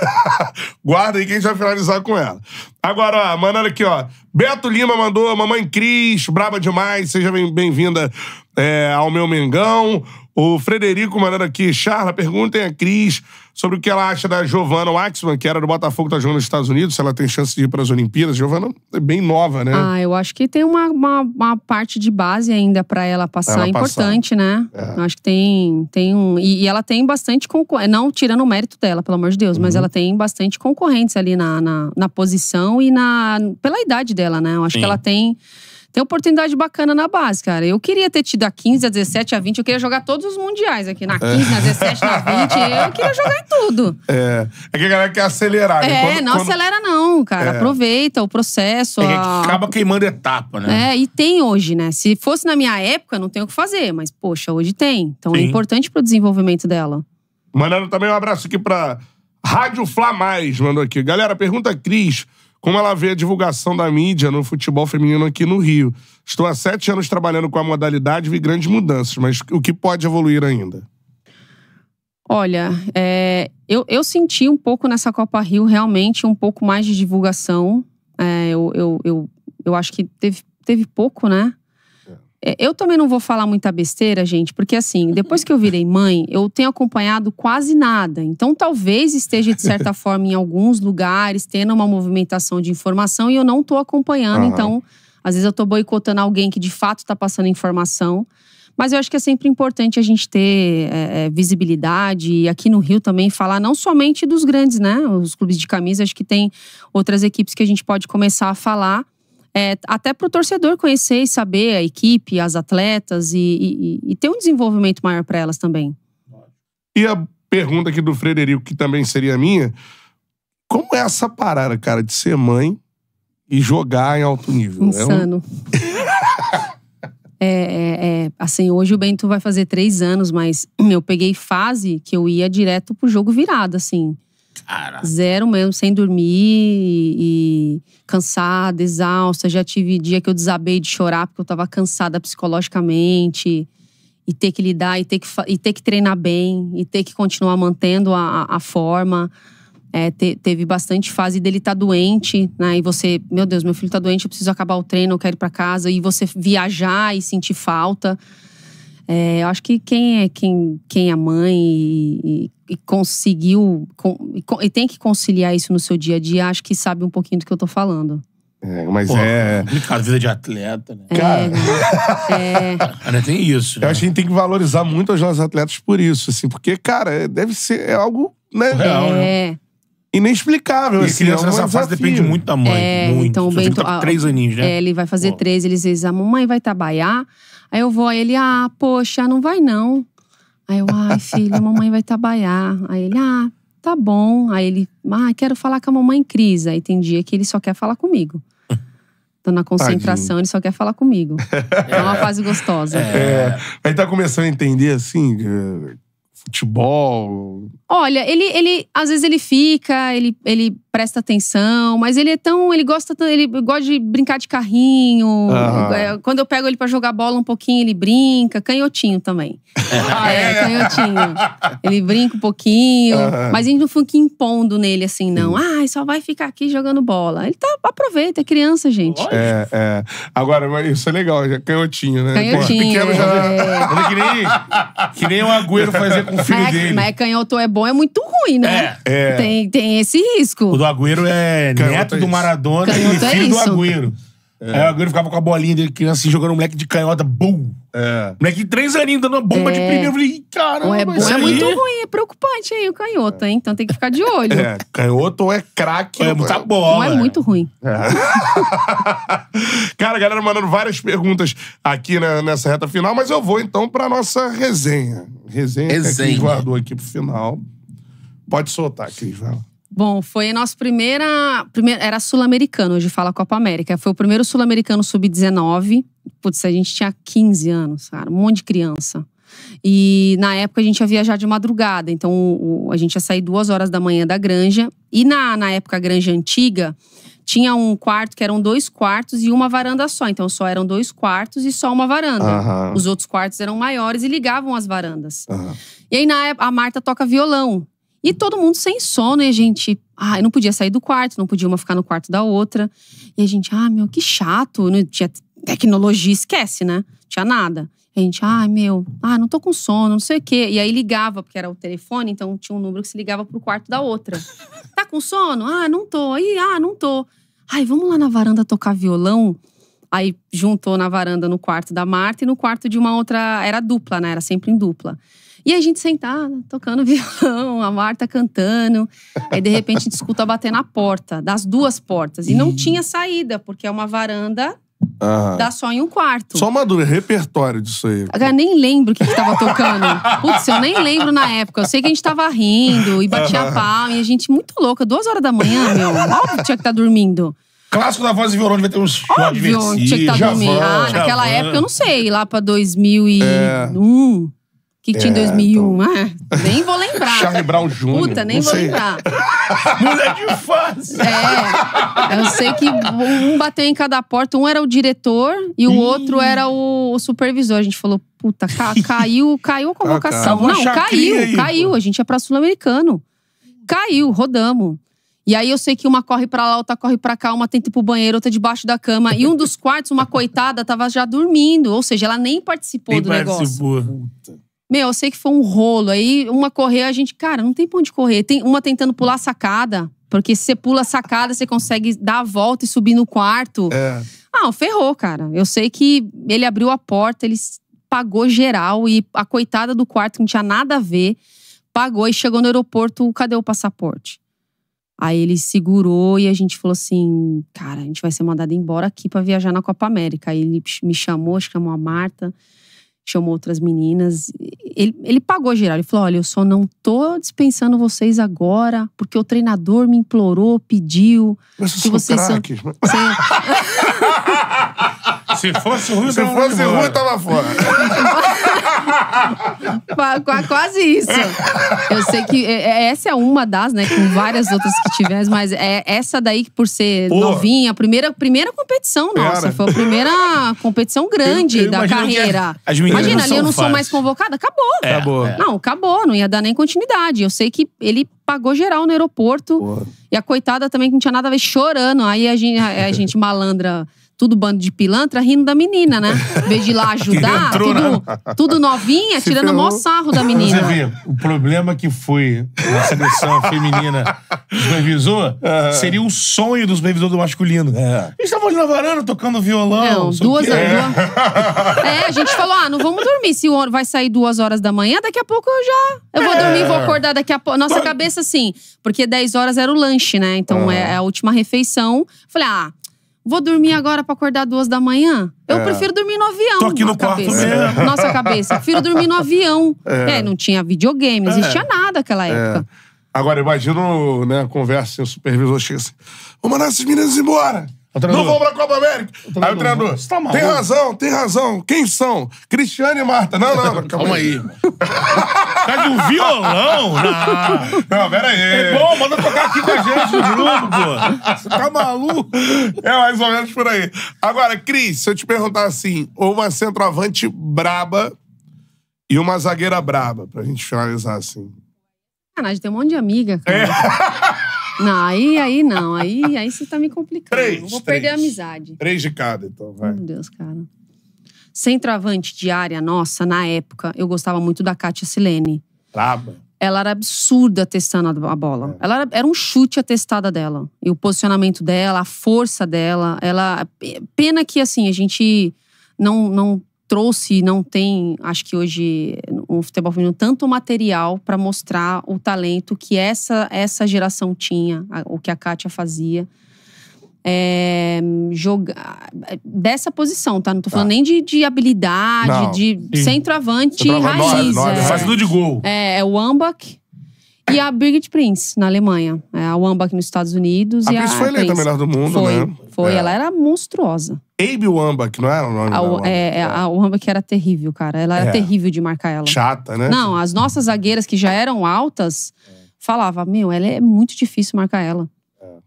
Guarda aí que a gente vai finalizar com ela. Agora, ó, mandando aqui, ó. Beto Lima mandou, mamãe Cris, braba demais, seja bem-vinda bem é, ao meu Mengão. O Frederico mandando aqui, Charla, perguntem a Cris sobre o que ela acha da Giovanna Waxman, que era do Botafogo, tá jogando nos Estados Unidos, se ela tem chance de ir para as Olimpíadas. Giovanna é bem nova, né? Ah, eu acho que tem uma, uma, uma parte de base ainda para ela passar, ela importante, passar. né? É. Eu acho que tem, tem um. E, e ela tem bastante concorrente, não tirando o mérito dela, pelo amor de Deus, uhum. mas ela tem bastante concorrentes ali na, na, na posição e na pela idade dela, né? Eu acho Sim. que ela tem. Tem oportunidade bacana na base, cara. Eu queria ter tido a 15, a 17, a 20. Eu queria jogar todos os mundiais aqui. Na 15, é. na 17, na 20. Eu queria jogar em tudo. É. É que a galera quer acelerar. Né? É, quando, não quando... acelera não, cara. É. Aproveita o processo. É, a... Acaba queimando etapa, né? É, e tem hoje, né? Se fosse na minha época, não tem o que fazer. Mas, poxa, hoje tem. Então é Sim. é importante pro desenvolvimento dela. Mandando também um abraço aqui pra Rádio Fla Mais, mandou aqui. Galera, pergunta a Cris como ela vê a divulgação da mídia no futebol feminino aqui no Rio. Estou há sete anos trabalhando com a modalidade e vi grandes mudanças, mas o que pode evoluir ainda? Olha, é, eu, eu senti um pouco nessa Copa Rio realmente um pouco mais de divulgação. É, eu, eu, eu, eu acho que teve, teve pouco, né? É, eu também não vou falar muita besteira, gente, porque assim, depois que eu virei mãe, eu tenho acompanhado quase nada. Então, talvez esteja, de certa forma, em alguns lugares, tendo uma movimentação de informação e eu não estou acompanhando. Uhum. Então, às vezes eu estou boicotando alguém que de fato está passando informação. Mas eu acho que é sempre importante a gente ter é, é, visibilidade e aqui no Rio também falar não somente dos grandes, né? Os clubes de camisa, acho que tem outras equipes que a gente pode começar a falar é, até para o torcedor conhecer e saber a equipe, as atletas e, e, e ter um desenvolvimento maior para elas também. E a pergunta aqui do Frederico, que também seria minha: como é essa parada, cara, de ser mãe e jogar em alto nível? Insano. É, um... É, é, é assim, hoje o Bento vai fazer três anos, mas eu peguei fase que eu ia direto pro jogo virado, assim. Cara. Zero mesmo, sem dormir e, cansada, exausta. Já tive dia que eu desabei de chorar porque eu tava cansada psicologicamente. E ter que lidar, e ter que, e ter que treinar bem, e ter que continuar mantendo a, a forma. É, te, teve bastante fase dele estar tá doente, né? E você, meu Deus, meu filho tá doente, eu preciso acabar o treino, eu quero ir para casa. E você viajar e sentir falta. É, eu acho que quem é quem, quem é mãe e, e e conseguiu com, e, tem que conciliar isso no seu dia a dia, acho que sabe um pouquinho do que eu tô falando. É, mas Pô, é. é. Complicado, vida de atleta, né? É, Cara. Né? É. tem isso. Né? acho que a gente tem que valorizar muito os nossos atletas por isso, assim, porque, cara, é, deve ser é algo, né? Real, né? é. Né? Inexplicável. E assim, criança é nessa fase depende muito da mãe. É, muito. Então, bem Bento. Tá três aninhos, né? É, ele vai fazer Pô. três, eles dizem: a mamãe vai trabalhar. Aí eu vou, aí ele, ah, poxa, não vai não. Aí eu, ai, filho a mamãe vai trabalhar. Aí ele, ah, tá bom. Aí ele, ah, quero falar com a mamãe Cris. Aí tem dia que ele só quer falar comigo. Tô na concentração, Tadinho. ele só quer falar comigo. É, é uma fase gostosa. É. é. Aí tá começando a entender, assim, é, futebol. Olha, ele, ele às vezes ele fica, ele, ele presta atenção, mas ele é tão. Ele gosta, ele gosta de brincar de carrinho. Uhum. Quando eu pego ele para jogar bola um pouquinho, ele brinca. Canhotinho também. Ah, é, é, canhotinho. Ele brinca um pouquinho. Uhum. Mas a gente não fica impondo nele assim, não. Ai, Ah, só vai ficar aqui jogando bola. Ele tá, aproveita, é criança, gente. É, é. Agora, isso é legal, é canhotinho, né? Canhotinho. Pô, pequeno já. É. Que, nem, que nem um agüero fazer com o filho mas, dele. Mas canhoto é bom, é muito ruim, né? É. é. Tem, tem esse risco. O Agüero é neto é do Maradona e é filho do Agüero. É. Aí o Agüero ficava com a bolinha dele, criança, assim, jogando um moleque de canhota, bum! É. Moleque de três aninhos dando uma bomba é. de primeiro. Eu falei, caramba, é, bom, é muito ruim, é preocupante aí o canhoto, hein? Então tem que ficar de olho. É, canhoto é craque. É né, muita bola. Não é muito ruim. É. Cara, a galera mandando várias perguntas aqui na, nessa reta final, mas eu vou então pra nossa resenha. Resenha, resenha. que a gente guardou aqui pro final. Pode soltar, Cris, vai lá. Bom, foi a nossa primeira. primeira era sul-americano, hoje fala Copa América. Foi o primeiro sul-americano sub-19. Putz, a gente tinha 15 anos, cara, um monte de criança. E na época a gente ia viajar de madrugada, então o, a gente ia sair duas horas da manhã da granja. E na, na época, a granja antiga, tinha um quarto que eram dois quartos e uma varanda só. Então só eram dois quartos e só uma varanda. Os outros quartos eram maiores e ligavam as varandas. E aí na época, a Marta toca violão. E todo mundo sem sono, e a gente. Ah, eu não podia sair do quarto, não podia uma ficar no quarto da outra. E a gente, ah, meu, que chato. Não né, tinha tecnologia, esquece, né? Não tinha nada. E a gente, ah, meu, ah, não tô com sono, não sei o quê. E aí ligava, porque era o telefone, então tinha um número que se ligava pro quarto da outra. tá com sono? Ah, não tô. Aí, ah, não tô. Ai, vamos lá na varanda tocar violão? Aí juntou na varanda no quarto da Marta e no quarto de uma outra. Era dupla, né? Era sempre em dupla. E a gente sentada, tocando violão, a Marta cantando. Aí, de repente, a gente escuta bater na porta, das duas portas. E não tinha saída, porque é uma varanda ah. Dá só em um quarto. Só Maduro, repertório disso aí. Agora, nem lembro o que, estava tocando. Putz, eu nem lembro na época. Eu sei que a gente estava rindo e batia ah. palma. E a gente muito louca, duas horas da manhã, meu. Óbvio que tinha que estar tá dormindo. Clássico da voz e violão devia ter uns Óbvio que tinha que estar tá dormindo. Ah, naquela época, eu não sei, lá pra 2001. É que tinha em é, 2001. Então... Ah, nem vou lembrar. Charlie Brown Jr. Puta, nem vou sei. lembrar. Mulher de fase. É. Eu sei que um bateu em cada porta. Um era o diretor e o outro era o, o, supervisor. A gente falou, puta, ca, caiu, caiu a ah, tá. convocação. Ah, Não, caiu, aí, caiu. Pô. A gente ia pra Sul-Americano. Caiu, rodamos. E aí eu sei que uma corre para lá, outra corre para cá, uma tenta ir pro banheiro, outra debaixo da cama. E um dos quartos, uma coitada, tava já dormindo. Ou seja, ela nem participou nem do participou. negócio. Puta. Meu, eu sei que foi um rolo. Aí uma correu, a gente, cara, não tem pra onde correr. Tem uma tentando pular sacada, porque se você pula sacada, você consegue dar a volta e subir no quarto. É. Ah, ferrou, cara. Eu sei que ele abriu a porta, ele pagou geral e a coitada do quarto, que não tinha nada a ver, pagou e chegou no aeroporto, cadê o passaporte? Aí ele segurou e a gente falou assim: cara, a gente vai ser mandado embora aqui para viajar na Copa América. Aí ele me chamou, chamou a Marta chamou outras meninas. Ele, ele pagou geral. Ele falou: olha, eu só não tô dispensando vocês agora, porque o treinador me implorou, pediu. Mas que vocês craques, são. Você... É Se fosse ruim, Se né, fosse ruim, tava fora. Qu quase isso. Eu sei que é, é, essa é uma das, né? Com várias outras que tivemos, mas é essa daí que, por ser Pô. novinha, a primeira, primeira competição nossa. Cara. Foi a primeira competição grande eu, eu da carreira. As Imagina, ali eu não sou mais convocada. Acabou. É, acabou. É. Não, acabou. Não ia dar nem continuidade. Eu sei que ele pagou geral no aeroporto. Pô. E a coitada também, que não tinha nada a ver, chorando. Aí a gente, a, a gente malandra tudo bando de pilantra, rindo da menina, né? Em vez de ir lá ajudar, entrou, tudo, né? tudo, novinha, Se tirando o maior sarro da menina. Você vê, o problema que foi na seleção feminina do supervisor é. seria o sonho dos supervisor do masculino. É. Eles estavam ali na varanda tocando violão. Não, duas horas. É. é. a gente falou, ah, não vamos dormir. Se o vai sair duas horas da manhã, daqui a pouco eu já. Eu vou é. dormir, vou acordar daqui a pouco. Nossa Mas... cabeça, assim, porque 10 horas era o lanche, né? Então ah. é, é, a última refeição. Falei, ah Vou dormir agora pra acordar duas da manhã? Eu é. prefiro dormir no avião. Tô aqui no quarto cabeça. mesmo. Nossa cabeça. Prefiro dormir no avião. É, é não tinha videogame, não existia é. nada naquela é. época. Agora, imagina né, conversa, assim, o supervisor chega assim: vou mandar essas meninas embora. Não vão pra Copa América. aí o treinador, você tá maluco. tem razão, tem razão. Quem são? Cristiano e Marta. Não, não, calma, calma aí. Tá de um violão? Não, não pera aí. É bom, manda tocar aqui com a gente no grupo, pô. Você tá maluco? É mais ou menos por aí. Agora, Cris, se eu te perguntar assim, uma centroavante braba e uma zagueira braba, pra gente finalizar assim. Caralho, tem um monte de amiga, cara. É. Não, aí, aí não. Aí, aí você tá me complicando. Três, vou três. perder a amizade. Três de cada, então, vai. Meu Deus, cara. Centroavante de área nossa, na época, eu gostava muito da Kátia Silene. Braba. Ela era absurda testando a bola. É. Ela era, era, um chute a testada dela. E o posicionamento dela, a força dela. Ela. Pena que, assim, a gente não, não trouxe, não tem, acho que hoje, um futebol feminino, tanto material para mostrar o talento que essa, essa geração tinha, o que a Kátia fazia. É, jogar dessa posição, tá? Não tô tá. falando tá. nem de, de habilidade, não, de sim. centroavante raiz. é. Fazendo de gol. É, é o Ambach, e a Birgit Prince na Alemanha. É a aqui nos Estados Unidos. A e a, foi eleita a melhor do mundo, foi, né? Foi, é. ela era monstruosa. Abe que não era o nome a, dela? É, é, a era terrível, cara. Ela era é. terrível de marcar ela. Chata, né? Não, as nossas zagueiras que já eram altas, falava, meu, ela é muito difícil marcar ela.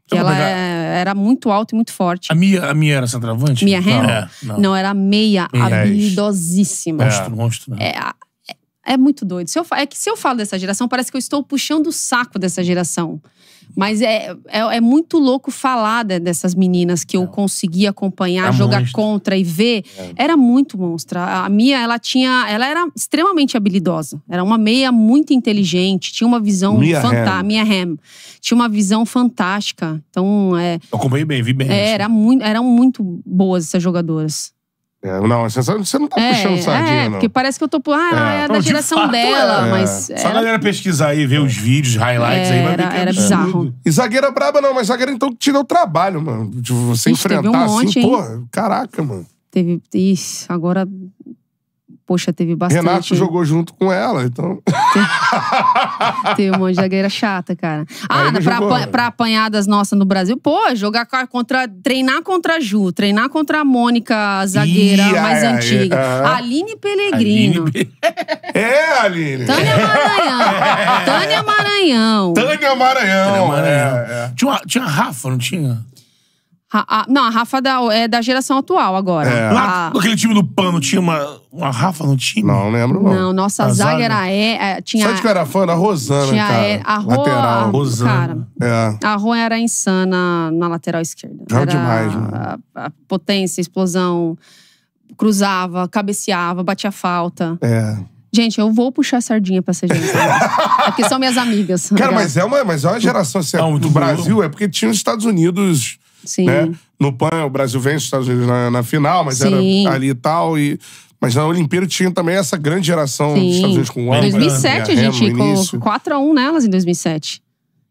Então ela é, era muito alta e muito forte. A Mia, a Mia era centroavante? Mia Henry? Não, é, não. não, era meia, meia habilidosíssima. É. Monstro, monstro. Né? É, é muito doido. Se eu, é que se eu falo dessa geração, parece que eu estou puxando o saco dessa geração. Mas é, é, é muito louco falar de, dessas meninas que eu é. consegui acompanhar, é jogar monstro. contra e ver. É. Era muito monstra. A minha, ela tinha. Ela era extremamente habilidosa. Era uma meia muito inteligente, tinha uma visão fantástica. Minha Ham. Tinha uma visão fantástica. Então, é. Então, eu acompanhei bem, vi bem. É, era muito, eram muito boas essas jogadoras. É, não, você, não tá é, puxando sardinha, é, não. porque parece que eu tô... Tipo, ah, é, é da geração de fato, dela, é. mas... Só a galera pesquisar aí, ver os vídeos, highlights aí, vai ver que Era bizarro. E zagueira braba não, mas zagueira então te deu trabalho, mano. De você Ixi, enfrentar um assim, monte, assim, hein? pô, caraca, mano. Teve... Ixi, agora Poxa, teve bastante. Renato jogou junto com ela, então. teve um monte de zagueira chata, cara. Ah, pra, jogou, apa né? pra apanhadas nossas no Brasil, pô, jogar contra. Treinar contra a Ju, treinar contra a Mônica, a zagueira mais é, é, antiga. Ai, é, Aline Pellegrino. Aline... é, Aline. Tânia Maranhão. Tânia Maranhão. Tânia Maranhão. Tânia Maranhão. É, é. Tinha, uma, tinha a Rafa, não tinha? A, a, não, a Rafa é da, é da geração atual agora. É. Lá, ah. aquele time do Pano tinha uma, uma Rafa no time? Não, lembro não. Não, nossa a zaga, né? era... É, tinha, Sabe que eu era fã da Rosana, tinha, cara? a lateral. A, Rosana. é. a Ro era insana na lateral esquerda. Era, demais, mano. A, potência, explosão. Cruzava, cabeceava, batia falta. É. Gente, eu vou puxar sardinha pra essa gente. Aqui é porque são minhas amigas. Cara, cara, é. mas é, uma, mas é uma geração assim. Não, do Brasil é porque tinha os Estados Unidos Sim. Né? No PAN, o Brasil vence os Estados Unidos na, na final, mas Sim. era ali e tal. E, mas na Olimpíada tinha também essa grande geração Sim. dos Estados Unidos com o Em 2007, a, a gente ficou 4x1 nelas em 2007.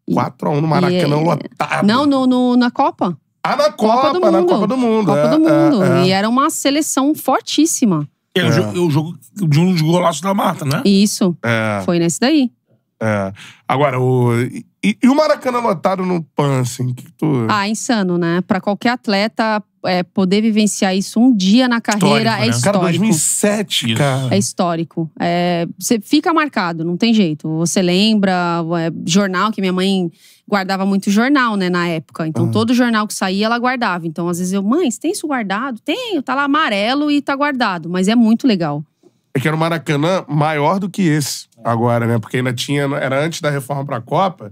4x1 no Maracanã, e, é- lotado. Não, no, no, na Copa. Ah, na Copa, Copa na Copa do Mundo. Copa é, do é, Mundo. É, é. E era uma seleção fortíssima. É, o é. jogo, o jogo de um dos golaços da Marta, né? Isso. Foi nesse daí. É. Agora, o. E, e o Maracanã lotado no PAN, assim, que tu. Ah, insano, né? Pra qualquer atleta é, poder vivenciar isso um dia na carreira histórico, é né? histórico. Cara, 2007, isso. cara. É histórico. É, você fica marcado, não tem jeito. Você lembra, é, jornal, que minha mãe guardava muito jornal, né, na época. Então, uhum. todo jornal que saía, ela guardava. Então, às vezes eu, mãe, você tem isso guardado? Tenho, tá lá amarelo e tá guardado. Mas é muito legal. É que era o Maracanã maior do que esse agora, né? Porque ainda tinha. Era antes da reforma para a Copa.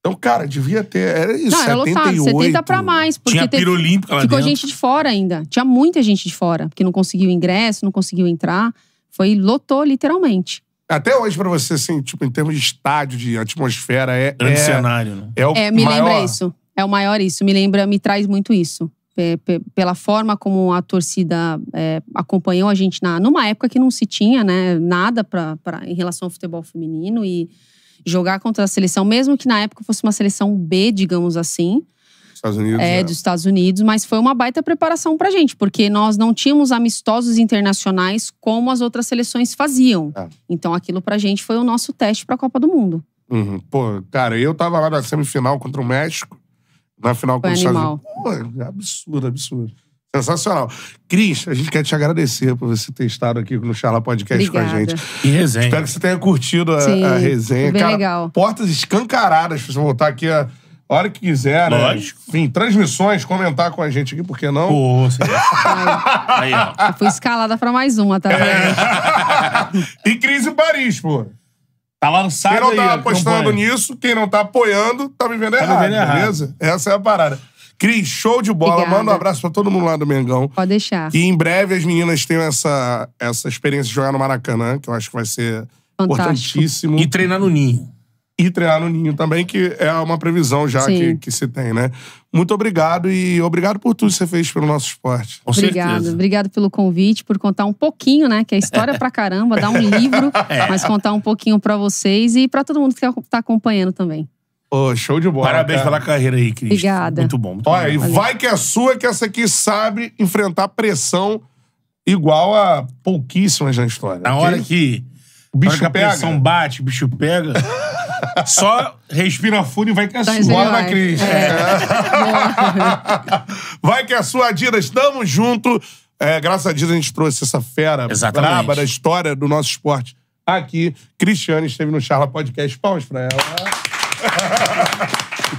Então, cara, devia ter. Era isso, não, era 78. Lotado, 70 pra mais. Porque tinha teve, olímpica lá Ficou dentro. gente de fora ainda. Tinha muita gente de fora, que não conseguiu ingresso, não conseguiu entrar. Foi, lotou literalmente. Até hoje, pra você, assim, tipo, em termos de estádio, de atmosfera, é. Grande é, cenário, né? É, o é me maior... lembra isso. É o maior isso. Me lembra, me traz muito isso pela forma como a torcida é, acompanhou a gente na, numa época que não se tinha né, nada pra, pra, em relação ao futebol feminino e jogar contra a seleção, mesmo que na época fosse uma seleção B, digamos assim. Estados Unidos, é, é, dos Estados Unidos, mas foi uma baita preparação pra gente, porque nós não tínhamos amistosos internacionais como as outras seleções faziam. É. Então aquilo pra gente foi o nosso teste pra Copa do Mundo. Uhum. Pô, cara, eu tava lá na semifinal contra o México, na final com o Estados é absurdo, absurdo. Sensacional. Cris, a gente quer te agradecer por você ter estado aqui no Charla Podcast Obrigada. com a gente. E resenha. Espero que você tenha curtido a, Sim, a resenha. Bem Cara, legal. Portas escancaradas pra você voltar aqui a hora que quiser, né? Lógico. Enfim, transmissões, comentar com a gente aqui, por que não? Pô, Aí, ó. Eu fui escalada pra mais uma, tá vendo? É. e Cris e Paris, pô. Tá lançado Quem não tá aí, apostando nisso, quem não tá apoiando, tá vivendo tá vendo errado, me beleza? Errado. Essa é a parada. Cris, show de bola. Obrigada. Manda um abraço pra todo mundo lá do Mengão. Pode deixar. E em breve as meninas tenham essa, essa experiência de jogar no Maracanã, que eu acho que vai ser Fantástico. importantíssimo. E treinar no Ninho e treinar no Ninho também, que é uma previsão já que, que, se tem, né? Muito obrigado e obrigado por tudo que você fez pelo nosso esporte. Com obrigado, certeza. obrigado pelo convite, por contar um pouquinho, né? Que é história pra caramba, dar um livro, é. mas contar um pouquinho para vocês e para todo mundo que tá, tá acompanhando também. Oh, show de bola. Parabéns cara. pela carreira aí, Cris. Obrigada. Muito bom. Muito Olha, bom. e Valeu. vai que é sua, que essa aqui sabe enfrentar pressão igual a pouquíssimas na história. Na okay? hora que o bicho que a pressão bate, o bicho pega. Só respira fundo e vai que é tá sua. Bora, vai. Né, Cris. É. é. vai que é sua, Adidas. juntos, junto. É, graças a Deus a gente trouxe essa fera Exatamente. braba da história do nosso esporte aqui. Cristiane esteve no Charla Podcast. Palmas pra ela.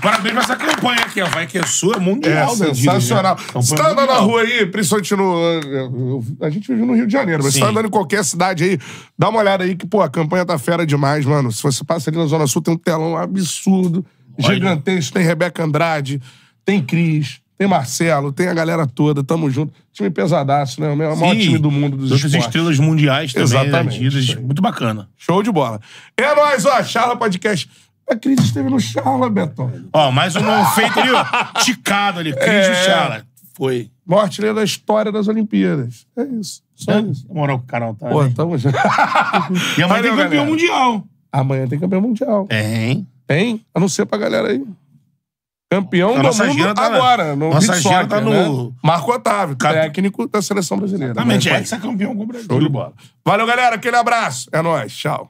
Parabéns pra essa campanha aqui, ó. Vai que é sua, é mundial. É sensacional. Né? Você né? É tá andando na rua aí, principalmente no... A gente vive no Rio de Janeiro, mas Sim. você tá andando em qualquer cidade aí, dá uma olhada aí que, pô, a campanha tá fera demais, mano. Se você passa ali na Zona Sul, tem um telão absurdo, Olha. gigantesco. Tem Rebeca Andrade, tem Cris, tem Marcelo, tem a galera toda, tamo junto. Time pesadaço, né? O maior Sim, time do mundo dos outras estrelas mundiais também. Né? Exatamente. Né? Muito bacana. Show de bola. É nóis, ó. Charla Podcast. A Cris esteve no Charla, Beto. Ó, mais um feito ali, ó, ticado ali. Cris é. no Charla. Foi. Morte artilheiro da história das Olimpíadas. É isso. Só é. isso. Moral com o canal tá. Pô, tamo junto. e amanhã tem campeão galera. mundial. Amanhã tem campeão mundial. Tem. Tem? A não ser pra galera aí. Campeão a do mundo tá agora. No nossa gira tá no... Né? Marco Otávio, técnico da seleção brasileira. Exatamente, né? é, é campeão com o Brasil. Show de bola. Valeu, galera. Aquele abraço. É nóis. Tchau.